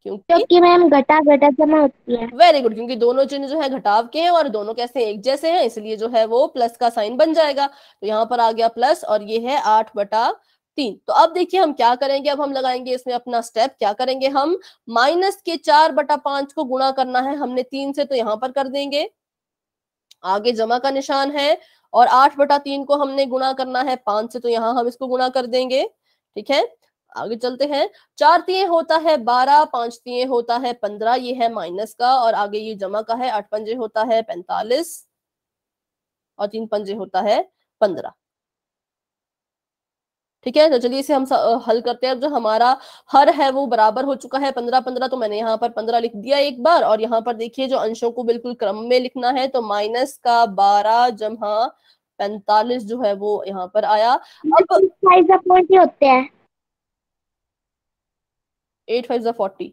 क्योंकि क्योंकि मैम घटा घटा जमा होती है वेरी गुड क्योंकि दोनों चिन्ह जो है घटाव के हैं और दोनों कैसे एक जैसे हैं इसलिए जो है वो प्लस का साइन बन जाएगा तो यहाँ पर आ गया प्लस और ये है आठ बटा तीन तो अब देखिए हम क्या करेंगे अब हम लगाएंगे इसमें अपना स्टेप क्या करेंगे हम माइनस के चार बटा पांच को गुणा करना है हमने तीन से तो यहाँ पर कर देंगे आगे जमा का निशान है और आठ बटा तीन को हमने गुणा करना है पांच से तो यहाँ हम इसको गुणा कर देंगे ठीक है आगे चलते हैं चार तीय होता है बारह पांच तीय होता है पंद्रह ये है माइनस का और आगे ये जमा का है आठ पंजे होता है पैंतालीस और तीन पंजे होता है पंद्रह ठीक है तो चलिए इसे हम हल करते हैं जो हमारा हर है वो बराबर हो चुका है पंद्रह पंद्रह तो मैंने यहाँ पर पंद्रह लिख दिया एक बार और यहाँ पर देखिए जो अंशों को बिल्कुल क्रम में लिखना है तो माइनस का बारह जमा पैंतालीस जो है वो यहाँ पर आया अब होते हैं एट फाइव फोर्टी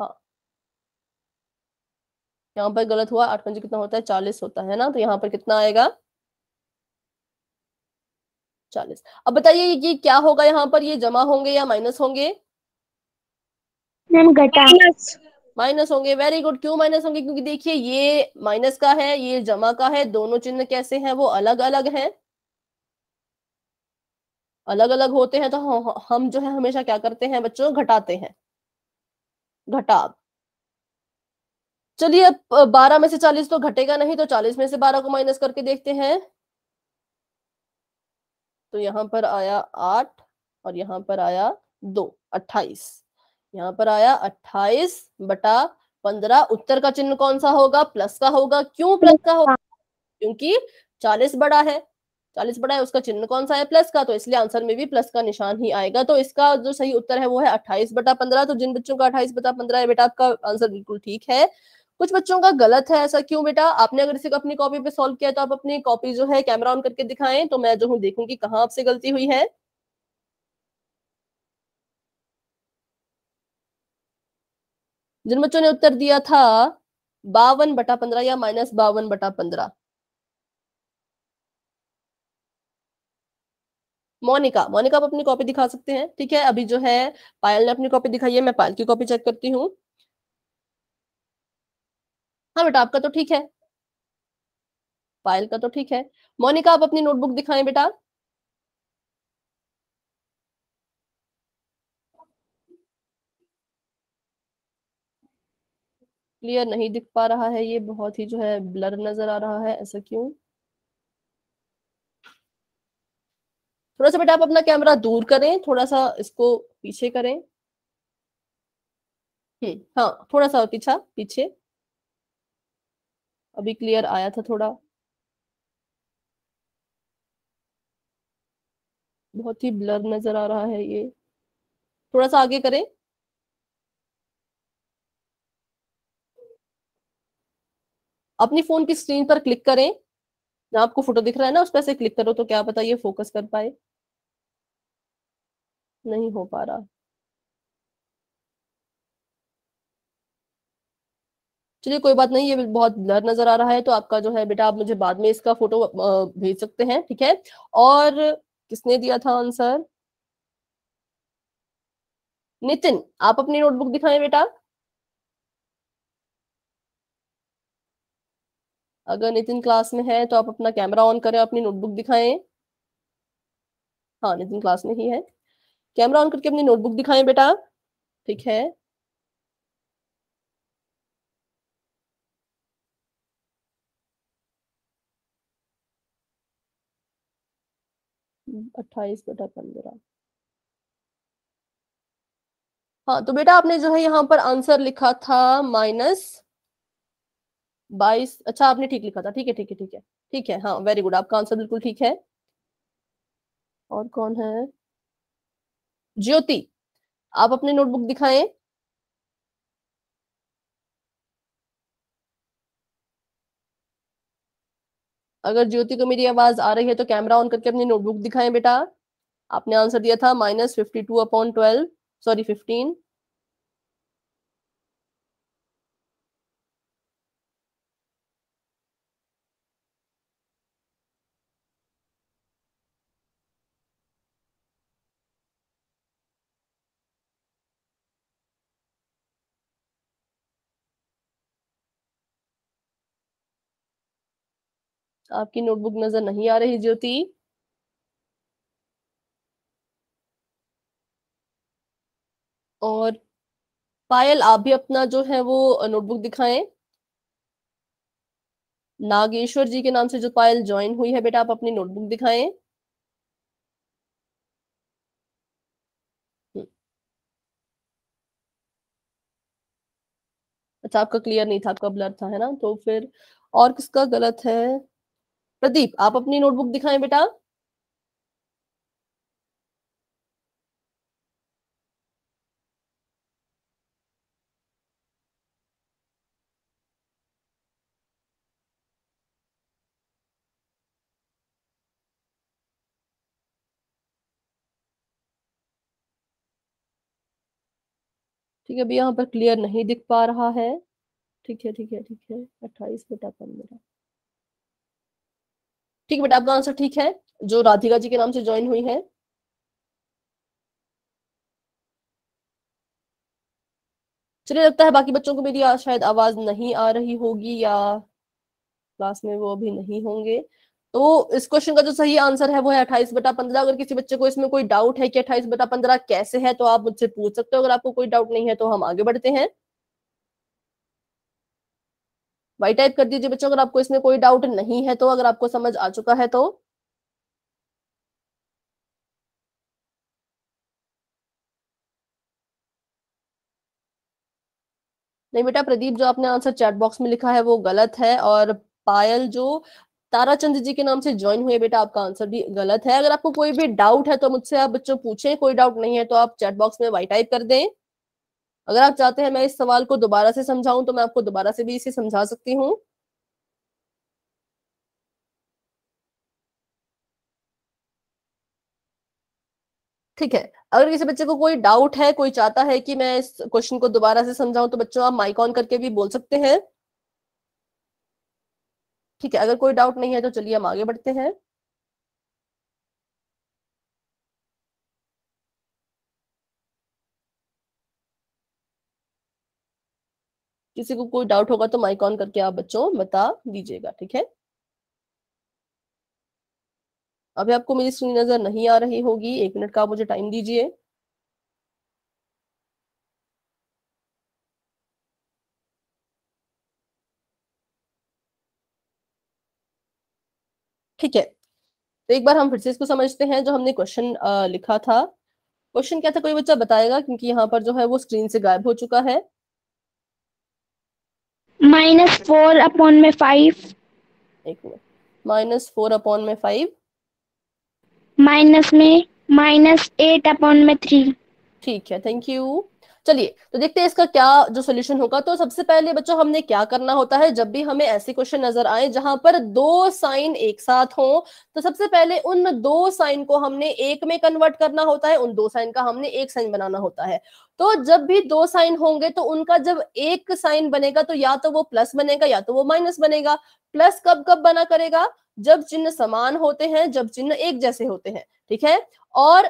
हाँ यहाँ पर गलत हुआ आठ पंच कितना होता है चालीस होता है ना तो यहाँ पर कितना आएगा चालीस अब बताइए ये क्या होगा यहाँ पर ये जमा होंगे या माइनस होंगे माइनस माइनस होंगे वेरी गुड क्यों माइनस होंगे क्योंकि देखिए ये माइनस का है ये जमा का है दोनों चिन्ह कैसे हैं वो अलग अलग हैं अलग अलग होते हैं तो हम जो है हमेशा क्या करते हैं बच्चों घटाते हैं घटा चलिए अब बारह में से चालीस तो घटेगा नहीं तो चालीस में से बारह को माइनस करके देखते हैं तो यहां पर आया आठ और यहां पर आया दो अट्ठाईस यहां पर आया अट्ठाईस बटा पंद्रह उत्तर का चिन्ह कौन सा होगा प्लस का होगा क्यों प्लस का होगा क्योंकि चालीस बड़ा है चालीस बड़ा है उसका चिन्ह कौन सा है प्लस का तो इसलिए आंसर में भी प्लस का निशान ही आएगा तो इसका जो सही उत्तर है वो है अट्ठाईस बटा पंद्रह तो जिन बच्चों का अट्ठाईस बटा पंद्रह है बेटा आपका आंसर बिल्कुल ठीक है कुछ बच्चों का गलत है ऐसा क्यों बेटा आपने अगर इसे अपनी कॉपी पे सॉल्व किया तो आप अपनी कॉपी जो है कैमरा ऑन करके दिखाएं तो मैं जो हूं देखूंगी कहाँ आपसे गलती हुई है जिन बच्चों ने उत्तर दिया था बावन बटा पंद्रह या माइनस बावन बटा पंद्रह मोनिका मोनिका आप अपनी कॉपी दिखा सकते हैं ठीक है अभी जो है पायल ने अपनी कॉपी दिखाई है मैं पायल की कॉपी चेक करती हूँ हाँ बेटा आपका तो ठीक है पायल का तो ठीक है मोनिका आप अपनी नोटबुक दिखाएं बेटा क्लियर नहीं दिख पा रहा है ये बहुत ही जो है ब्लर नजर आ रहा है ऐसा क्यों थोड़ा सा बेटा आप अपना कैमरा दूर करें थोड़ा सा इसको पीछे करें हम्म, हाँ थोड़ा सा पीछा पीछे अभी क्लियर आया था थोड़ा बहुत ही ब्लर नजर आ रहा है ये थोड़ा सा आगे करें अपनी फोन की स्क्रीन पर क्लिक करें जहां आपको फोटो दिख रहा है ना उस पर से क्लिक करो तो क्या पता ये फोकस कर पाए नहीं हो पा रहा चलिए कोई बात नहीं ये बहुत ब्लर नजर आ रहा है तो आपका जो है बेटा आप मुझे बाद में इसका फोटो भेज सकते हैं ठीक है और किसने दिया था आंसर नितिन आप अपनी नोटबुक दिखाएं बेटा अगर नितिन क्लास में है तो आप अपना कैमरा ऑन करें अपनी नोटबुक दिखाएं हाँ नितिन क्लास में ही है कैमरा ऑन करके अपनी नोटबुक दिखाएं बेटा ठीक है अट्ठाईस बेटा पंद्रह हाँ तो बेटा आपने जो है यहाँ पर आंसर लिखा था माइनस बाईस अच्छा आपने ठीक लिखा था ठीक है ठीक है ठीक है ठीक है हाँ वेरी गुड आपका आंसर बिल्कुल ठीक है और कौन है ज्योति आप अपने नोटबुक दिखाएं अगर ज्योति को मेरी आवाज आ रही है तो कैमरा ऑन करके अपनी नोटबुक दिखाएं बेटा आपने आंसर दिया था minus fifty two upon twelve sorry fifteen आपकी नोटबुक नजर नहीं आ रही ज्योति और पायल आप भी अपना जो है वो नोटबुक दिखाएं नागेश्वर जी के नाम से जो पायल ज्वाइन हुई है बेटा आप अपनी नोटबुक दिखाएं हम्म। अच्छा आपका क्लियर नहीं था आपका ब्लर था है ना तो फिर और किसका गलत है प्रदीप आप अपनी नोटबुक दिखाएं बेटा ठीक है अभी यहाँ पर क्लियर नहीं दिख पा रहा है ठीक है ठीक है ठीक है अट्ठाईस बेटा पंद्रह ठीक है बेटा आपका आंसर ठीक है जो राधिका जी के नाम से ज्वाइन हुई है चलिए लगता है बाकी बच्चों को मेरी शायद आवाज नहीं आ रही होगी या क्लास में वो अभी नहीं होंगे तो इस क्वेश्चन का जो सही आंसर है वो है अट्ठाईस बटा पंद्रह अगर किसी बच्चे को इसमें कोई डाउट है कि अट्ठाईस बटा पंद्रह कैसे है तो आप मुझसे पूछ सकते हो अगर आपको कोई डाउट नहीं है तो हम आगे बढ़ते हैं वाई टाइप कर दीजिए बच्चों अगर आपको इसमें कोई डाउट नहीं है तो अगर आपको समझ आ चुका है तो नहीं बेटा प्रदीप जो आपने आंसर चैट बॉक्स में लिखा है वो गलत है और पायल जो ताराचंद जी के नाम से ज्वाइन हुए बेटा आपका आंसर भी गलत है अगर आपको कोई भी डाउट है तो मुझसे आप बच्चों पूछें कोई डाउट नहीं है तो आप चैट बॉक्स में वाई टाइप कर दें अगर आप चाहते हैं मैं इस सवाल को दोबारा से समझाऊं तो मैं आपको दोबारा से भी इसे समझा सकती हूँ ठीक है अगर किसी बच्चे को कोई डाउट है कोई चाहता है कि मैं इस क्वेश्चन को दोबारा से समझाऊं तो बच्चों आप माइक ऑन करके भी बोल सकते हैं ठीक है अगर कोई डाउट नहीं है तो चलिए हम आगे बढ़ते हैं किसी को कोई डाउट होगा तो माइक ऑन करके आप बच्चों बता दीजिएगा ठीक है अभी आपको मेरी स्क्रीन नजर नहीं आ रही होगी एक मिनट का आप मुझे टाइम दीजिए ठीक है तो एक बार हम फिर से इसको समझते हैं जो हमने क्वेश्चन लिखा था क्वेश्चन क्या था कोई बच्चा बताएगा क्योंकि यहाँ पर जो है वो स्क्रीन से गायब हो चुका है माइनस फोर अपॉन में फाइव एक मिनट माइनस फोर अपॉन में फाइव माइनस में माइनस एट अपॉन में थ्री ठीक है थैंक यू चलिए तो देखते हैं इसका क्या जो सोल्यूशन होगा तो सबसे पहले बच्चों हमने क्या करना होता है जब भी हमें ऐसे क्वेश्चन नजर आए जहां पर दो साइन एक साथ हो तो सबसे पहले उन दो साइन को हमने एक में कन्वर्ट करना होता है उन दो साइन का हमने एक साइन बनाना होता है तो जब भी दो साइन होंगे तो उनका जब एक साइन बनेगा तो या तो वो प्लस बनेगा या तो वो माइनस बनेगा प्लस कब कब बना करेगा जब चिन्ह समान होते हैं जब चिन्ह एक जैसे होते हैं ठीक है और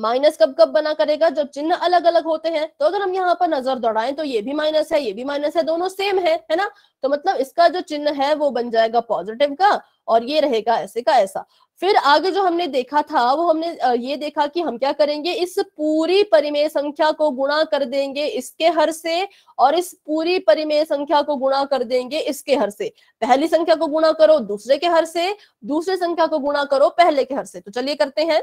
माइनस कब कब बना करेगा जब चिन्ह अलग अलग होते हैं तो अगर हम यहाँ पर नजर दौड़ाएं तो ये भी माइनस है ये भी माइनस है दोनों सेम है है ना तो मतलब इसका जो चिन्ह है वो बन जाएगा पॉजिटिव का और ये रहेगा ऐसे का ऐसा फिर आगे जो हमने देखा था वो हमने ये देखा कि हम क्या करेंगे इस पूरी परिमेय संख्या को गुणा कर देंगे इसके हर से और इस पूरी परिमेय संख्या को गुणा कर देंगे इसके हर से पहली संख्या को गुणा करो दूसरे के हर से दूसरे संख्या को गुणा करो पहले के हर से तो चलिए करते हैं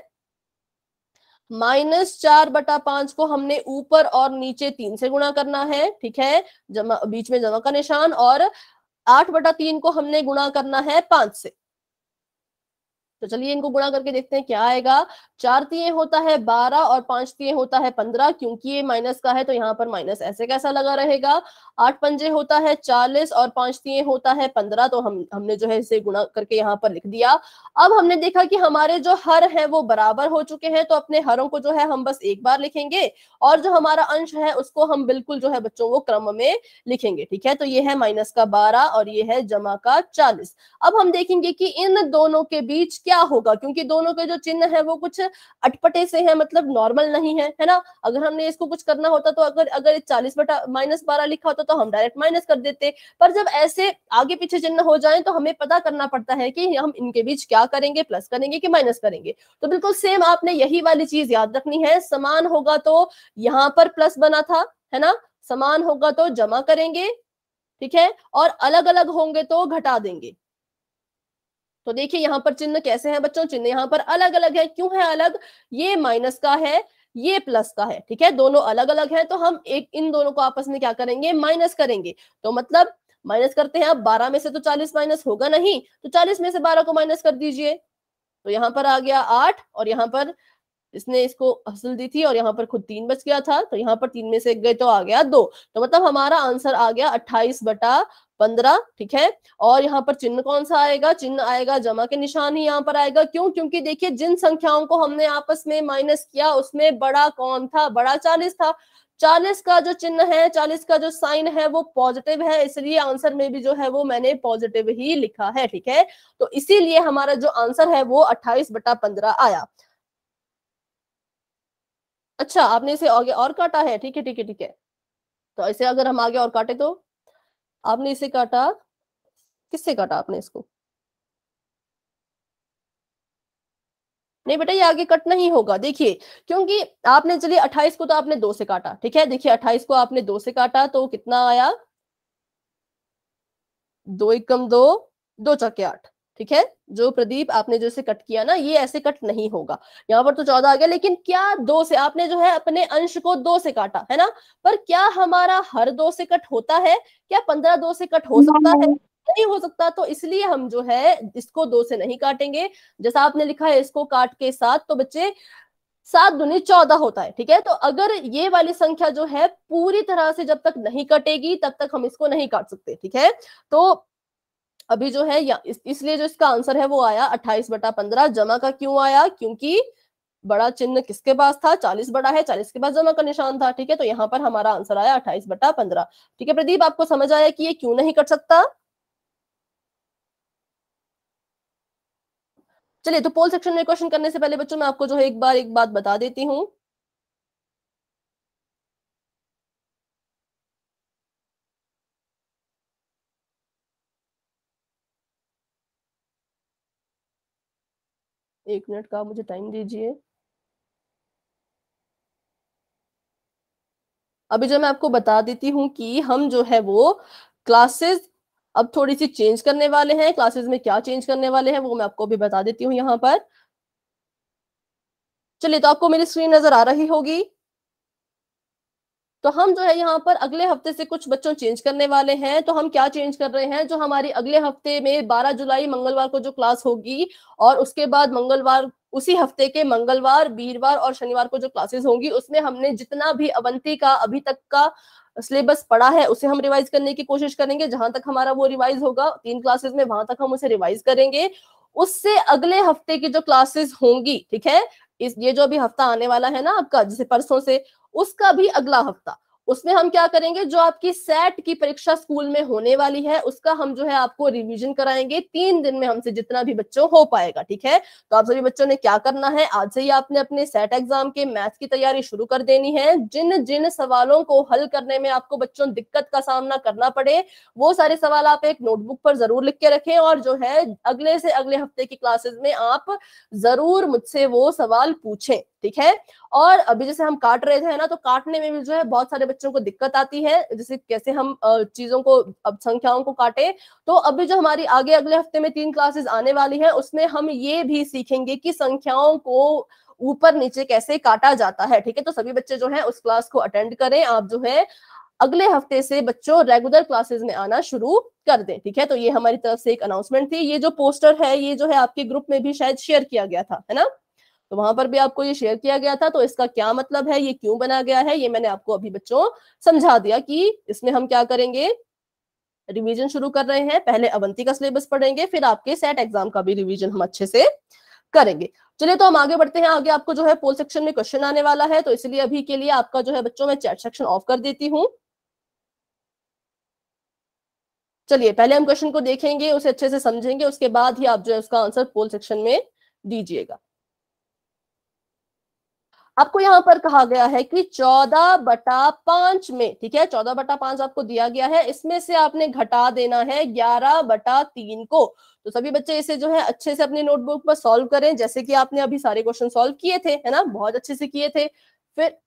माइनस चार बटा पांच को हमने ऊपर और नीचे तीन से गुणा करना है ठीक है जमा बीच में जमा का निशान और आठ बटा तीन को हमने गुणा करना है पांच से तो चलिए इनको गुणा करके देखते हैं क्या आएगा चार तीय होता है बारह और पांच तीय होता है पंद्रह क्योंकि ये माइनस का है तो यहाँ पर माइनस ऐसे कैसा लगा रहेगा आठ पंजे होता है चालीस और पांच तीय होता है पंद्रह तो हम हमने जो है इसे गुणा करके यहाँ पर लिख दिया अब हमने देखा कि हमारे जो हर है वो बराबर हो चुके हैं तो अपने हरों को जो है हम बस एक बार लिखेंगे और जो हमारा अंश है उसको हम बिल्कुल जो है बच्चों वो क्रम में लिखेंगे ठीक है तो ये है माइनस का बारह और ये है जमा का चालीस अब हम देखेंगे कि इन दोनों के बीच क्या होगा क्योंकि दोनों के जो चिन्ह है वो कुछ अटपटे से है मतलब नॉर्मल नहीं है है ना अगर हमने इसको कुछ करना होता तो अगर अगर चालीस बटा माइनस बारह लिखा होता तो हम डायरेक्ट माइनस कर देते पर जब ऐसे आगे पीछे चिन्ह हो जाए तो हमें पता करना पड़ता है कि हम इनके बीच क्या करेंगे प्लस करेंगे कि माइनस करेंगे तो बिल्कुल सेम आपने यही वाली चीज याद रखनी है समान होगा तो यहाँ पर प्लस बना था है ना समान होगा तो जमा करेंगे ठीक है और अलग अलग होंगे तो घटा देंगे तो देखिए यहाँ पर चिन्ह कैसे हैं बच्चों चिन्ह यहाँ पर अलग अलग है क्यों है अलग ये माइनस का है ये प्लस का है ठीक है दोनों अलग अलग है तो हम एक इन दोनों को आपस में क्या करेंगे माइनस करेंगे तो मतलब माइनस करते हैं आप 12 में से तो 40 माइनस होगा नहीं तो 40 में से 12 को माइनस कर दीजिए तो यहाँ पर आ गया आठ और यहाँ पर इसने इसको हसल दी थी और यहाँ पर खुद तीन बच गया था तो यहाँ पर तीन में से गए तो आ गया दो तो मतलब हमारा आंसर आ गया अट्ठाईस बटा पंद्रह ठीक है और यहाँ पर चिन्ह कौन सा आएगा चिन्ह आएगा जमा के निशान ही यहाँ पर आएगा क्यों क्योंकि देखिए जिन संख्याओं को हमने आपस में माइनस किया उसमें बड़ा कौन था बड़ा चालीस था चालीस का जो चिन्ह है चालीस का जो साइन है वो पॉजिटिव है इसलिए आंसर में भी जो है वो मैंने पॉजिटिव ही लिखा है ठीक है तो इसीलिए हमारा जो आंसर है वो अट्ठाईस बटा पंद्रह आया अच्छा आपने इसे आगे और काटा है ठीक है ठीक है ठीक है तो इसे अगर हम आगे और काटे तो आपने इसे काटा किससे काटा आपने इसको नहीं बेटा ये आगे कट नहीं होगा देखिए क्योंकि आपने चलिए 28 को तो आपने दो से काटा ठीक है देखिए 28 को आपने दो से काटा तो कितना आया दो एक कम दो दो चौके आठ ठीक है जो प्रदीप आपने जो इसे कट किया ना ये ऐसे कट नहीं होगा यहाँ पर तो चौदह आ गया लेकिन क्या दो से आपने जो है अपने अंश को दो से काटा है ना पर क्या हमारा हर दो से कट होता है क्या पंद्रह दो से कट हो सकता है नहीं हो सकता तो इसलिए हम जो है इसको दो से नहीं काटेंगे जैसा आपने लिखा है इसको काट के साथ तो बच्चे सात दुनी चौदह होता है ठीक है तो अगर ये वाली संख्या जो है पूरी तरह से जब तक नहीं कटेगी तब तक हम इसको नहीं काट सकते ठीक है तो अभी जो है इसलिए जो इसका आंसर है वो आया अट्ठाईस बटा पंद्रह जमा का क्यों आया क्योंकि बड़ा चिन्ह किसके पास था चालीस बड़ा है चालीस के पास जमा का निशान था ठीक है तो यहाँ पर हमारा आंसर आया अट्ठाईस बटा पंद्रह ठीक है प्रदीप आपको समझ आया कि ये क्यों नहीं कट सकता चलिए तो पोल सेक्शन में क्वेश्चन करने से पहले बच्चों मैं आपको जो है एक बार एक बात बता देती हूँ एक मिनट का मुझे टाइम दीजिए अभी जो मैं आपको बता देती हूँ कि हम जो है वो क्लासेस अब थोड़ी सी चेंज करने वाले हैं क्लासेस में क्या चेंज करने वाले हैं वो मैं आपको अभी बता देती हूँ यहाँ पर चलिए तो आपको मेरी स्क्रीन नजर आ रही होगी तो हम जो है यहाँ पर अगले हफ्ते से कुछ बच्चों चेंज करने वाले हैं तो हम क्या चेंज कर रहे हैं जो हमारी अगले हफ्ते में 12 जुलाई मंगलवार को जो क्लास होगी और उसके बाद मंगलवार उसी हफ्ते के मंगलवार वीरवार और शनिवार को जो क्लासेस होंगी उसमें हमने जितना भी अवंती का अभी तक का सिलेबस पड़ा है उसे हम रिवाइज करने की कोशिश करेंगे जहां तक हमारा वो रिवाइज होगा तीन क्लासेस में वहां तक हम उसे रिवाइज करेंगे उससे अगले हफ्ते की जो क्लासेस होंगी ठीक है इस ये जो अभी हफ्ता आने वाला है ना आपका जैसे परसों से उसका भी अगला हफ्ता उसमें हम क्या करेंगे जो आपकी सेट की परीक्षा स्कूल में होने वाली है उसका हम जो है आपको रिवीजन कराएंगे तीन दिन में हमसे जितना भी बच्चों हो पाएगा ठीक है तो आप सभी बच्चों ने क्या करना है आज से ही आपने अपने सेट एग्जाम के मैथ की तैयारी शुरू कर देनी है जिन जिन सवालों को हल करने में आपको बच्चों दिक्कत का सामना करना पड़े वो सारे सवाल आप एक नोटबुक पर जरूर लिख के रखें और जो है अगले से अगले हफ्ते की क्लासेस में आप जरूर मुझसे वो सवाल पूछें ठीक है और अभी जैसे हम काट रहे थे ना तो काटने में भी जो है बहुत सारे बच्चों को दिक्कत आती है जैसे कैसे हम चीजों को अब संख्याओं को काटे तो अभी जो हमारी आगे अगले हफ्ते में तीन क्लासेस आने वाली है उसमें हम ये भी सीखेंगे कि संख्याओं को ऊपर नीचे कैसे काटा जाता है ठीक है तो सभी बच्चे जो है उस क्लास को अटेंड करें आप जो है अगले हफ्ते से बच्चों रेगुलर क्लासेस में आना शुरू कर दें ठीक है तो ये हमारी तरफ से एक अनाउंसमेंट थी ये जो पोस्टर है ये जो है आपके ग्रुप में भी शायद शेयर किया गया था है ना तो वहां पर भी आपको ये शेयर किया गया था तो इसका क्या मतलब है ये क्यों बना गया है ये मैंने आपको अभी बच्चों समझा दिया कि इसमें हम क्या करेंगे रिवीजन शुरू कर रहे हैं पहले अवंती का सिलेबस पढ़ेंगे फिर आपके सेट एग्जाम का भी रिवीजन हम अच्छे से करेंगे चलिए तो हम आगे बढ़ते हैं आगे आपको जो है पोल सेक्शन में क्वेश्चन आने वाला है तो इसलिए अभी के लिए आपका जो है बच्चों में चैट सेक्शन ऑफ कर देती हूँ चलिए पहले हम क्वेश्चन को देखेंगे उसे अच्छे से समझेंगे उसके बाद ही आप जो है उसका आंसर पोल सेक्शन में दीजिएगा आपको यहाँ पर कहा गया है कि चौदह बटा पांच में ठीक है चौदह बटा पांच आपको दिया गया है इसमें से आपने घटा देना है ग्यारह बटा तीन को तो सभी बच्चे इसे जो है अच्छे से अपने नोटबुक पर सॉल्व करें जैसे कि आपने अभी सारे क्वेश्चन सॉल्व किए थे है ना बहुत अच्छे से किए थे फिर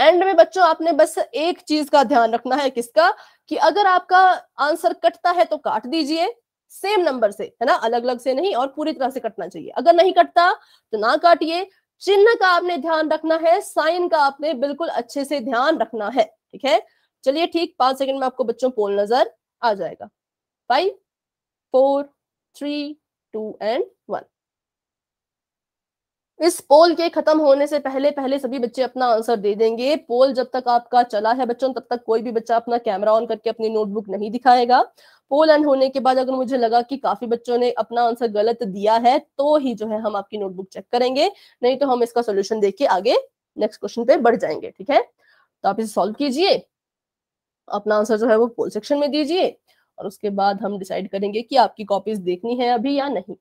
एंड में बच्चों आपने बस एक चीज का ध्यान रखना है किसका कि अगर आपका आंसर कटता है तो काट दीजिए सेम नंबर से है ना अलग अलग से नहीं और पूरी तरह से कटना चाहिए अगर नहीं कटता तो ना काटिए चिन्ह का आपने ध्यान रखना है साइन का आपने बिल्कुल अच्छे से ध्यान रखना है ठीक है चलिए ठीक पांच सेकंड में आपको बच्चों पोल नजर आ जाएगा five four three two and one इस पोल के खत्म होने से पहले पहले सभी बच्चे अपना आंसर दे देंगे पोल जब तक आपका चला है बच्चों तब तक कोई भी बच्चा अपना कैमरा ऑन करके अपनी नोटबुक नहीं दिखाएगा पोल एंड होने के बाद अगर मुझे लगा कि काफी बच्चों ने अपना आंसर गलत दिया है तो ही जो है हम आपकी नोटबुक चेक करेंगे नहीं तो हम इसका सोल्यूशन के आगे नेक्स्ट क्वेश्चन पे बढ़ जाएंगे ठीक है तो आप इसे सॉल्व कीजिए अपना आंसर जो है वो पोल सेक्शन में दीजिए और उसके बाद हम डिसाइड करेंगे कि आपकी कॉपीज देखनी है अभी या नहीं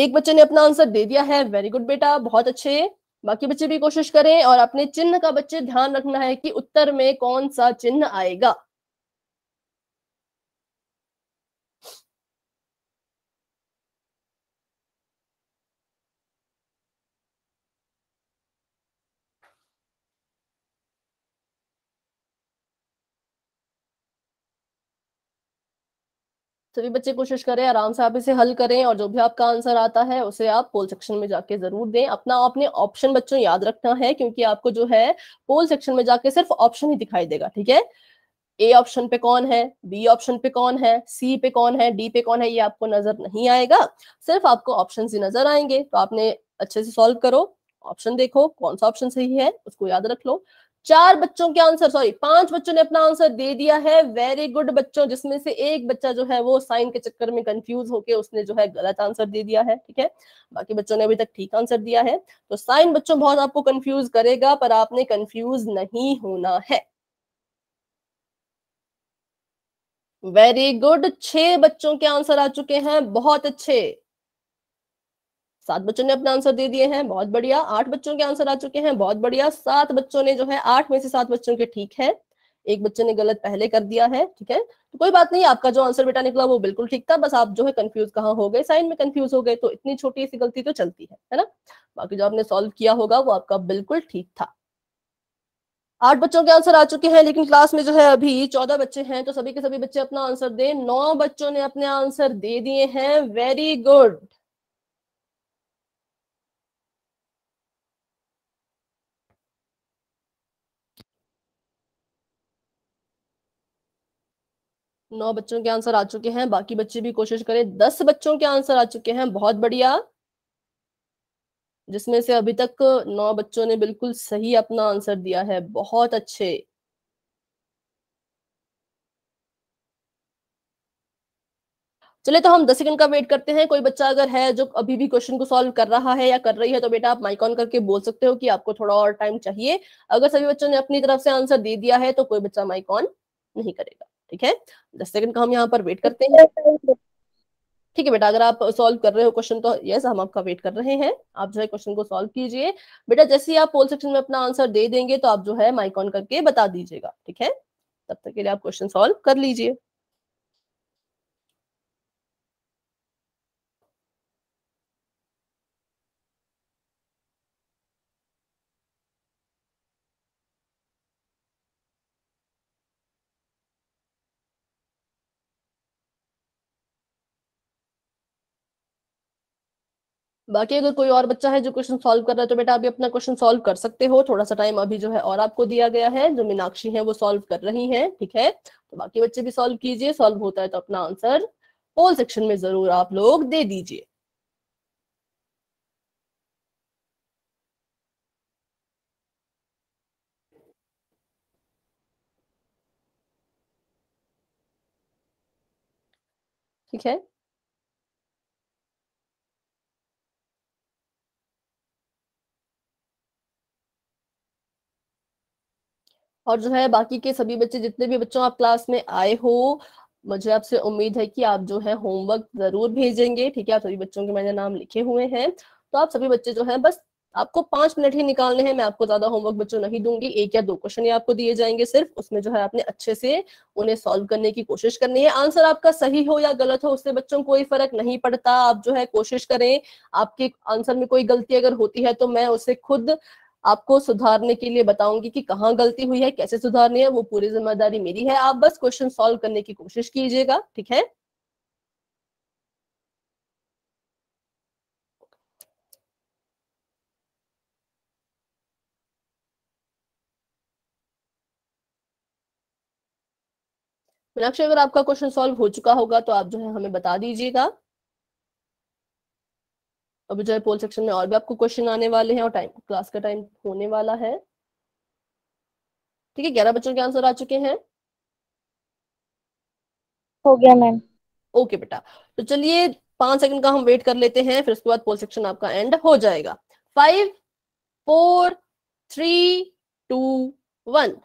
एक बच्चे ने अपना आंसर दे दिया है वेरी गुड बेटा बहुत अच्छे बाकी बच्चे भी कोशिश करें और अपने चिन्ह का बच्चे ध्यान रखना है कि उत्तर में कौन सा चिन्ह आएगा सभी बच्चे कोशिश करें आराम से आप इसे हल करें और जो भी आपका आंसर आता है उसे आप पोल सेक्शन में जाके जरूर दें अपना आपने ऑप्शन बच्चों याद रखना है क्योंकि आपको जो है पोल सेक्शन में जाके सिर्फ ऑप्शन ही दिखाई देगा ठीक है ए ऑप्शन पे कौन है बी ऑप्शन पे कौन है सी पे कौन है डी पे कौन है ये आपको नजर नहीं आएगा सिर्फ आपको ऑप्शन ही नजर आएंगे तो आपने अच्छे से सॉल्व करो ऑप्शन देखो कौन सा ऑप्शन सही है उसको याद रख लो चार बच्चों के आंसर सॉरी पांच बच्चों ने अपना आंसर दे दिया है वेरी गुड बच्चों जिसमें से एक बच्चा जो है वो साइन के चक्कर में कंफ्यूज होके उसने जो है गलत आंसर दे दिया है ठीक है बाकी बच्चों ने अभी तक ठीक आंसर दिया है तो साइन बच्चों बहुत आपको कंफ्यूज करेगा पर आपने कंफ्यूज नहीं होना है वेरी गुड छह बच्चों के आंसर आ चुके हैं बहुत अच्छे सात बच्चों ने अपना आंसर दे दिए हैं बहुत बढ़िया आठ बच्चों के आंसर आ चुके हैं बहुत बढ़िया सात बच्चों ने जो है आठ में से सात बच्चों के ठीक है एक बच्चे ने गलत पहले कर दिया है ठीक है तो कोई बात नहीं आपका जो आंसर बेटा निकला वो बिल्कुल ठीक था बस आप जो है कंफ्यूज कहाँ हो गए साइन में कंफ्यूज हो गए तो इतनी छोटी सी गलती तो चलती है है ना बाकी जो आपने सॉल्व किया होगा वो आपका बिल्कुल ठीक था आठ बच्चों के आंसर आ चुके हैं लेकिन क्लास में जो है अभी चौदह बच्चे हैं तो सभी के सभी बच्चे अपना आंसर दे नौ बच्चों ने अपने आंसर दे दिए हैं वेरी गुड नौ बच्चों के आंसर आ चुके हैं बाकी बच्चे भी कोशिश करें दस बच्चों के आंसर आ चुके हैं बहुत बढ़िया जिसमें से अभी तक नौ बच्चों ने बिल्कुल सही अपना आंसर दिया है बहुत अच्छे चले तो हम दस सेकंड का वेट करते हैं कोई बच्चा अगर है जो अभी भी क्वेश्चन को सॉल्व कर रहा है या कर रही है तो बेटा आप माइक ऑन करके बोल सकते हो कि आपको थोड़ा और टाइम चाहिए अगर सभी बच्चों ने अपनी तरफ से आंसर दे दिया है तो कोई बच्चा माइक ऑन नहीं करेगा ठीक है दस सेकंड का हम यहाँ पर वेट करते हैं ठीक है बेटा अगर आप सॉल्व कर रहे हो क्वेश्चन तो यस हम आपका वेट कर रहे हैं आप जो है क्वेश्चन को सॉल्व कीजिए बेटा जैसे ही आप पोल सेक्शन में अपना आंसर दे देंगे तो आप जो है माइक ऑन करके बता दीजिएगा ठीक है तब तक के लिए आप क्वेश्चन सॉल्व कर लीजिए बाकी अगर कोई और बच्चा है जो क्वेश्चन सॉल्व कर रहा है तो बेटा अभी अपना क्वेश्चन सॉल्व कर सकते हो थोड़ा सा टाइम अभी जो है और आपको दिया गया है जो मीनाक्षी है वो सॉल्व कर रही है ठीक है तो बाकी बच्चे भी सॉल्व कीजिए सॉल्व होता है तो अपना आंसर पोल सेक्शन में जरूर आप लोग दे दीजिए ठीक है और जो है बाकी के सभी बच्चे जितने भी बच्चों आप क्लास में आए हो मुझे आपसे उम्मीद है कि आप जो है होमवर्क जरूर भेजेंगे ठीक है आप सभी बच्चों के मैंने नाम लिखे हुए हैं तो आप सभी बच्चे जो है बस आपको पांच मिनट ही निकालने हैं मैं आपको ज्यादा होमवर्क बच्चों नहीं दूंगी एक या दो क्वेश्चन ही आपको दिए जाएंगे सिर्फ उसमें जो है आपने अच्छे से उन्हें सॉल्व करने की कोशिश करनी है आंसर आपका सही हो या गलत हो उससे बच्चों कोई फर्क नहीं पड़ता आप जो है कोशिश करें आपके आंसर में कोई गलती अगर होती है तो मैं उसे खुद आपको सुधारने के लिए बताऊंगी कि कहाँ गलती हुई है कैसे सुधारनी है वो पूरी जिम्मेदारी मेरी है आप बस क्वेश्चन सॉल्व करने की कोशिश कीजिएगा ठीक है मीनाक्षी अगर आपका क्वेश्चन सॉल्व हो चुका होगा तो आप जो है हमें बता दीजिएगा अभी जो है पोल सेक्शन में और भी आपको क्वेश्चन आने वाले हैं और टाइम क्लास का टाइम होने वाला है ठीक है ग्यारह बच्चों के आंसर आ चुके हैं हो गया मैम ओके बेटा तो चलिए पांच सेकंड का हम वेट कर लेते हैं फिर उसके बाद पोल सेक्शन आपका एंड हो जाएगा five four three two one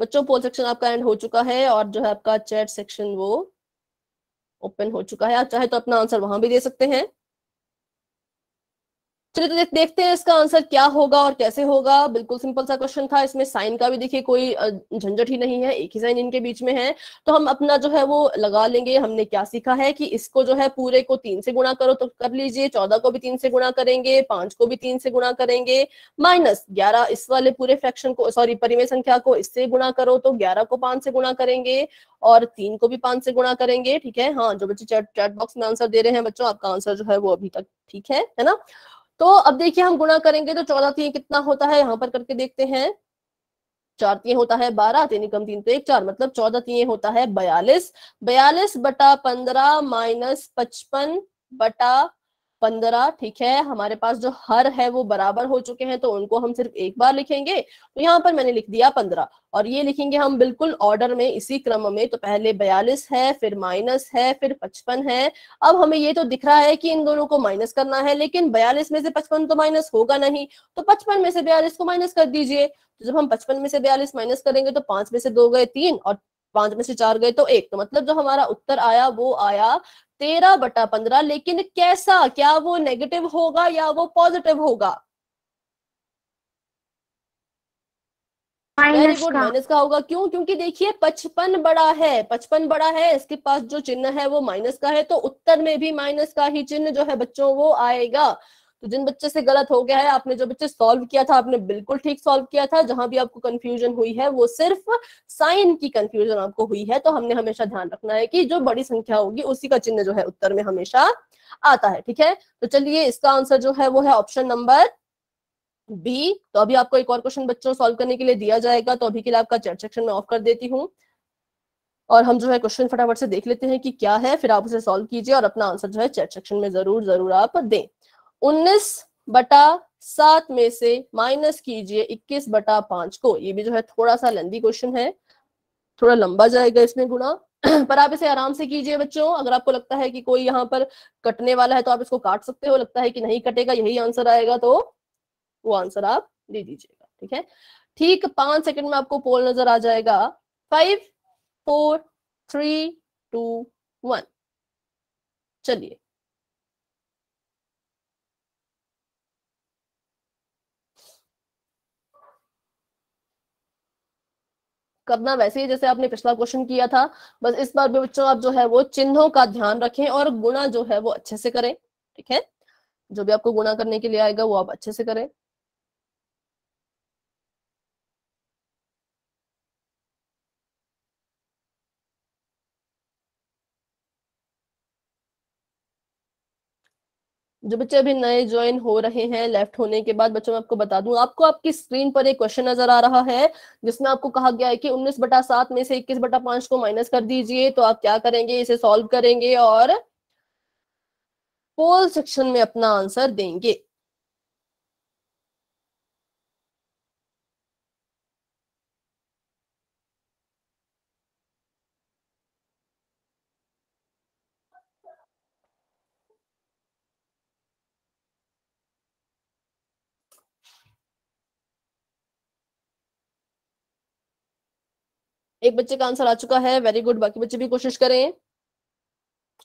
बच्चों पोल सेक्शन आपका एंड हो चुका है और जो है आपका चैट सेक्शन वो ओपन हो चुका है आप चाहे तो अपना आंसर वहां भी दे सकते हैं चलिए तो देखते हैं इसका आंसर क्या होगा और कैसे होगा बिल्कुल सिंपल सा क्वेश्चन था इसमें साइन का भी देखिए कोई झंझट ही नहीं है एक ही साइन इनके बीच में है तो हम अपना जो है वो लगा लेंगे हमने क्या सीखा है कि इसको जो है पूरे को तीन से गुणा करो तो कर लीजिए चौदह को भी तीन से गुणा करेंगे पांच को भी तीन से गुणा करेंगे माइनस ग्यारह इस वाले पूरे फ्रैक्शन को सॉरी परिमय संख्या को इससे गुणा करो तो ग्यारह को पांच से गुणा करेंगे और तीन को भी पांच से गुणा करेंगे ठीक है हाँ जो बच्चे चैट चैट बॉक्स में आंसर दे रहे हैं बच्चों आपका आंसर जो है वो अभी तक ठीक है है ना तो अब देखिए हम गुणा करेंगे तो चौदह तीन कितना होता है यहाँ पर करके देखते हैं चार तीन होता है बारह तीन कम तीन तो एक चार मतलब चौदह तीन होता है बयालीस बयालीस बटा पंद्रह माइनस पचपन बटा पंद्रह ठीक है हमारे पास जो हर है वो बराबर हो चुके हैं तो उनको हम सिर्फ एक बार लिखेंगे तो यहाँ पर मैंने लिख दिया पंद्रह और ये लिखेंगे हम बिल्कुल ऑर्डर में इसी क्रम में तो पहले बयालीस है फिर माइनस है फिर पचपन है अब हमें ये तो दिख रहा है कि इन दोनों को माइनस करना है लेकिन बयालीस में से पचपन तो माइनस होगा नहीं तो पचपन में से बयालीस को माइनस कर दीजिए तो जब हम पचपन में से बयालीस माइनस करेंगे तो पांच में से दो गए तीन और पांच में से चार गए तो एक तो मतलब जो हमारा उत्तर आया वो आया तेरह बटा पंद्रह लेकिन कैसा क्या वो नेगेटिव होगा या वो पॉजिटिव होगा वेरी गुड माइनस का होगा क्यों क्योंकि देखिए पचपन बड़ा है पचपन बड़ा है इसके पास जो चिन्ह है वो माइनस का है तो उत्तर में भी माइनस का ही चिन्ह जो है बच्चों वो आएगा तो जिन बच्चे से गलत हो गया है आपने जो बच्चे सॉल्व किया था आपने बिल्कुल ठीक सॉल्व किया था जहां भी आपको कंफ्यूजन हुई है वो सिर्फ साइन की कंफ्यूजन आपको हुई है तो हमने हमेशा ध्यान रखना है कि जो बड़ी संख्या होगी उसी का चिन्ह जो है उत्तर में हमेशा आता है ठीक है तो चलिए इसका आंसर जो है वो है ऑप्शन नंबर बी तो अभी आपको एक और क्वेश्चन बच्चों सॉल्व करने के लिए दिया जाएगा तो अभी के लिए आपका चैट सेक्शन में ऑफ कर देती हूँ और हम जो है क्वेश्चन फटाफट से देख लेते हैं कि क्या है फिर आप उसे सॉल्व कीजिए और अपना आंसर जो है चैट सेक्शन में जरूर जरूर आप दें उन्नीस बटा सात में से माइनस कीजिए इक्कीस बटा पांच को ये भी जो है थोड़ा सा लेंदी क्वेश्चन है थोड़ा लंबा जाएगा इसमें गुणा *clears throat* पर आप इसे आराम से कीजिए बच्चों अगर आपको लगता है कि कोई यहाँ पर कटने वाला है तो आप इसको काट सकते हो लगता है कि नहीं कटेगा यही आंसर आएगा तो वो आंसर आप दे दीजिएगा ठीक है ठीक पांच सेकंड में आपको पोल नजर आ जाएगा five four three two one चलिए करना वैसे ही जैसे आपने पिछला क्वेश्चन किया था बस इस बार भी बच्चों आप जो है वो चिन्हों का ध्यान रखें और गुणा जो है वो अच्छे से करें ठीक है जो भी आपको गुणा करने के लिए आएगा वो आप अच्छे से करें जो बच्चे अभी नए ज्वाइन हो रहे हैं लेफ्ट होने के बाद बच्चों मैं आपको बता दूं आपको आपकी स्क्रीन पर एक क्वेश्चन नजर आ रहा है जिसमें आपको कहा गया है कि 19 बटा सात में से 21 बटा पांच को माइनस कर दीजिए तो आप क्या करेंगे इसे सॉल्व करेंगे और पोल सेक्शन में अपना आंसर देंगे एक बच्चे का आंसर आ चुका है वेरी गुड बाकी बच्चे भी कोशिश करें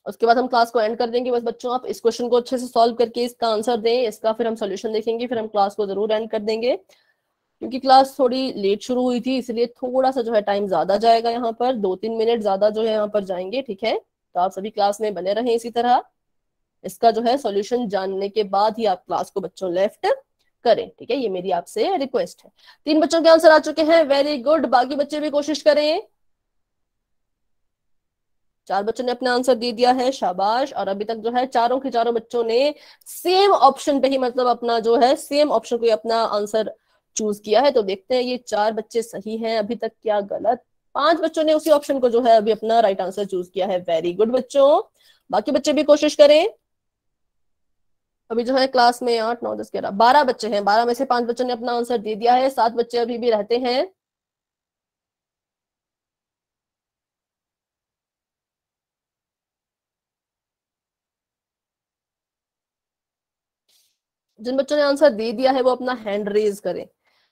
उसके बाद हम क्लास को एंड कर देंगे बस बच्चों आप इस क्वेश्चन को अच्छे से सॉल्व करके इसका आंसर दें इसका फिर हम सोल्यूशन देखेंगे फिर हम क्लास को जरूर एंड कर देंगे क्योंकि क्लास थोड़ी लेट शुरू हुई थी इसलिए थोड़ा सा जो है टाइम ज्यादा जाएगा यहाँ पर दो तीन मिनट ज्यादा जो है यहाँ पर जाएंगे ठीक है तो आप सभी क्लास में बने रहें इसी तरह इसका जो है सॉल्यूशन जानने के बाद ही आप क्लास को बच्चों लेफ्ट करें ठीक है ये मेरी आपसे रिक्वेस्ट है तीन बच्चों के आंसर आ चुके हैं वेरी गुड बाकी बच्चे भी कोशिश करें चार बच्चों ने अपना आंसर दे दिया है शाबाश और अभी तक जो है चारों के चारों बच्चों ने सेम ऑप्शन पे ही मतलब अपना जो है सेम ऑप्शन को अपना आंसर चूज किया है तो देखते हैं ये चार बच्चे सही हैं अभी तक क्या गलत पांच बच्चों ने उसी ऑप्शन को जो है अभी अपना राइट आंसर चूज किया है वेरी गुड बच्चों बाकी बच्चे भी कोशिश करें अभी जो है क्लास में आठ नौ दस ग्यारह बारह बच्चे हैं बारह में से पांच बच्चों ने अपना आंसर दे दिया है सात बच्चे अभी भी रहते हैं जिन बच्चों ने आंसर दे दिया है वो अपना हैंड रेज करें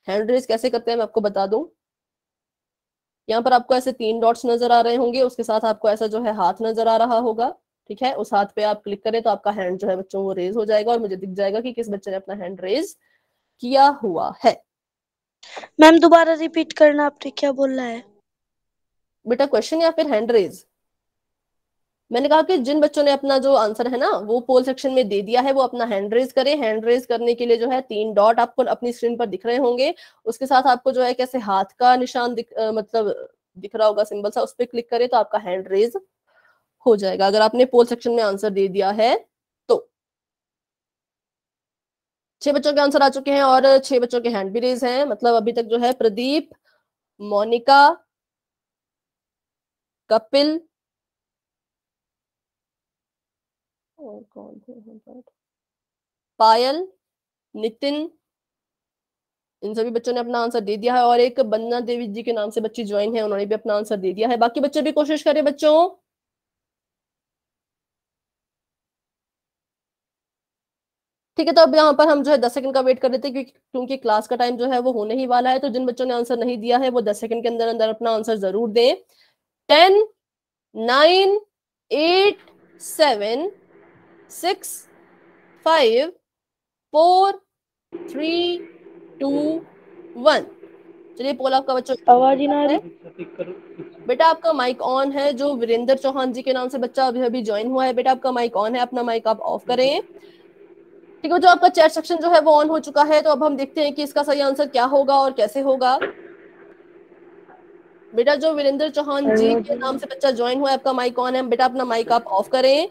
हैंड रेज कैसे करते हैं मैं आपको बता दूं यहाँ पर आपको ऐसे तीन डॉट्स नजर आ रहे होंगे उसके साथ आपको ऐसा जो है हाथ नजर आ रहा होगा ठीक है उस हाथ पे आप क्लिक करें तो आपका हैंड जो है बच्चों वो रेज हो जाएगा और मुझे दिख जाएगा कि किस बच्चे ने अपना हैंड रेज किया हुआ है मैम दोबारा रिपीट करना आपने क्या बोलना है बेटा क्वेश्चन या फिर हैंड रेज मैंने कहा कि जिन बच्चों ने अपना जो आंसर है ना वो पोल सेक्शन में दे दिया है वो अपना हैंड रेज करें हैंड रेज करने के लिए जो है तीन डॉट आपको अपनी स्क्रीन पर दिख रहे होंगे उसके साथ आपको जो है कैसे हाथ का निशान दिख, आ, मतलब दिख रहा होगा सिंबल सा उस पर क्लिक करें तो आपका हैंड रेज हो जाएगा अगर आपने पोल सेक्शन में आंसर दे दिया है तो छह बच्चों के आंसर आ चुके हैं और छह बच्चों के हैंड भी रेज हैं मतलब अभी तक जो है प्रदीप मोनिका कपिल और कौन थे पायल नितिन इन सभी बच्चों ने अपना आंसर दे दिया है और एक बंदना देवी जी के नाम से बच्ची ज्वाइन है उन्होंने भी अपना आंसर दे दिया है बाकी बच्चे भी कोशिश करें बच्चों ठीक है तो अब यहाँ पर हम जो है दस सेकंड का वेट कर लेते हैं क्योंकि क्लास का टाइम जो है वो होने ही वाला है तो जिन बच्चों ने आंसर नहीं दिया है वो दस सेकंड के अंदर अंदर अपना आंसर जरूर दें ten nine eight seven six five four three two one चलिए पोल आपका बच्चों आवाज ही ना है बेटा आपका माइक ऑन है जो वीरेंद्र चौहान जी के नाम से बच्चा अभी अभी ज्वाइन हुआ है बेटा आपका माइक ऑन है अपना माइक आप ऑफ करें ठीक है जो आपका चैट सेक्शन जो है वो ऑन हो चुका है तो अब हम देखते हैं कि इसका सही आंसर क्या होगा और कैसे होगा बेटा जो वीरेंद्र चौहान जी के हम्म। नाम से बच्चा ज्वाइन हुआ है आपका माइक ऑन है बेटा अपना माइक आप ऑफ करें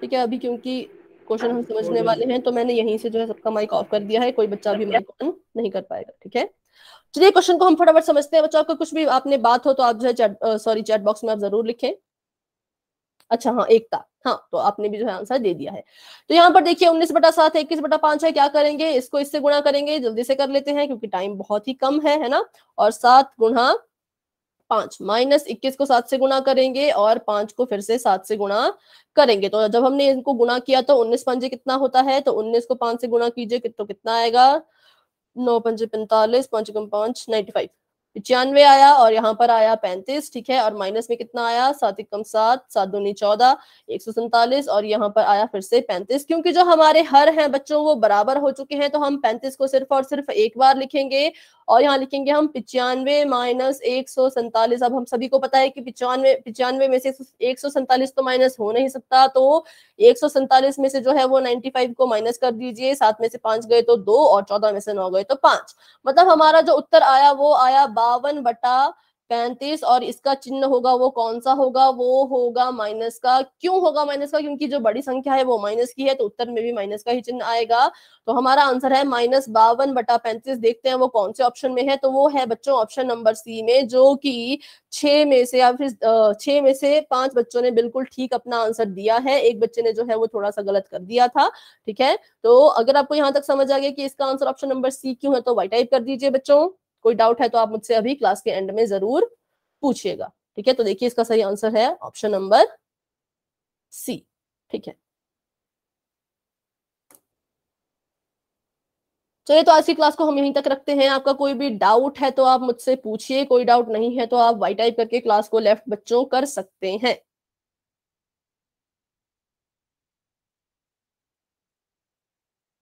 ठीक है अभी क्योंकि क्वेश्चन हम समझने वाले हैं तो मैंने यहीं से जो है सबका माइक ऑफ कर दिया है कोई बच्चा अभी माइक ऑन नहीं कर पाएगा ठीक है चलिए क्वेश्चन को हम फटाफट समझते हैं बच्चों आपका कुछ भी आपने बात हो तो आप जो है सॉरी चैट बॉक्स में आप जरूर लिखें अच्छा हाँ एकता हाँ तो आपने भी जो है आंसर दे दिया है तो यहाँ पर देखिए उन्नीस बटा सात है इक्कीस बटा पांच है क्या करेंगे इसको इससे गुणा करेंगे जल्दी से कर लेते हैं क्योंकि टाइम बहुत ही कम है है ना और सात गुणा पांच माइनस इक्कीस को सात से गुणा करेंगे और पांच को फिर से सात से गुणा करेंगे तो जब हमने इनको गुणा किया तो उन्नीस पंजे कितना होता है तो उन्नीस को पांच से गुणा कीजिए तो कितना आएगा नौ पंजे पैंतालीस पांच कम पांच नाइन्टी फाइव पिचानवे आया और यहाँ पर आया पैंतीस ठीक है और माइनस में कितना आया सात एकम सात सात दूनी चौदह एक सौ सैतालीस और यहाँ पर आया फिर से पैंतीस क्योंकि जो हमारे हर हैं बच्चों वो बराबर हो चुके हैं तो हम पैंतीस को सिर्फ और सिर्फ एक बार लिखेंगे और यहाँ लिखेंगे हम पिचानवे माइनस एक सौ सैतालीस अब हम सभी को पता है कि पिचानवे पिचानवे में से एक सौ सैतालीस तो माइनस हो नहीं सकता तो एक सौ सैतालीस में से जो है वो नाइनटी फाइव को माइनस कर दीजिए सात में से पांच गए तो दो और चौदह में से नौ गए तो पांच मतलब हमारा जो उत्तर आया वो आया बावन बटा पैंतीस और इसका चिन्ह होगा वो कौन सा होगा वो होगा माइनस का क्यों होगा माइनस का क्योंकि जो बड़ी संख्या है वो माइनस की है तो उत्तर में भी माइनस का ही चिन्ह आएगा तो हमारा आंसर है माइनस बावन बटा पैंतीस देखते हैं वो कौन से ऑप्शन में है तो वो है बच्चों ऑप्शन नंबर सी में जो कि छह में से या फिर छह में से पांच बच्चों ने बिल्कुल ठीक अपना आंसर दिया है एक बच्चे ने जो है वो थोड़ा सा गलत कर दिया था ठीक है तो अगर आपको यहां तक समझ आ गया कि इसका आंसर ऑप्शन नंबर सी क्यों है तो वाई टाइप कर दीजिए बच्चों कोई डाउट है तो आप मुझसे अभी क्लास के एंड में जरूर पूछिएगा ठीक है तो देखिए इसका सही आंसर है ऑप्शन नंबर सी ठीक है चलिए तो आज की क्लास को हम यहीं तक रखते हैं आपका कोई भी डाउट है तो आप मुझसे पूछिए कोई डाउट नहीं है तो आप वाई टाइप करके क्लास को लेफ्ट बच्चों कर सकते हैं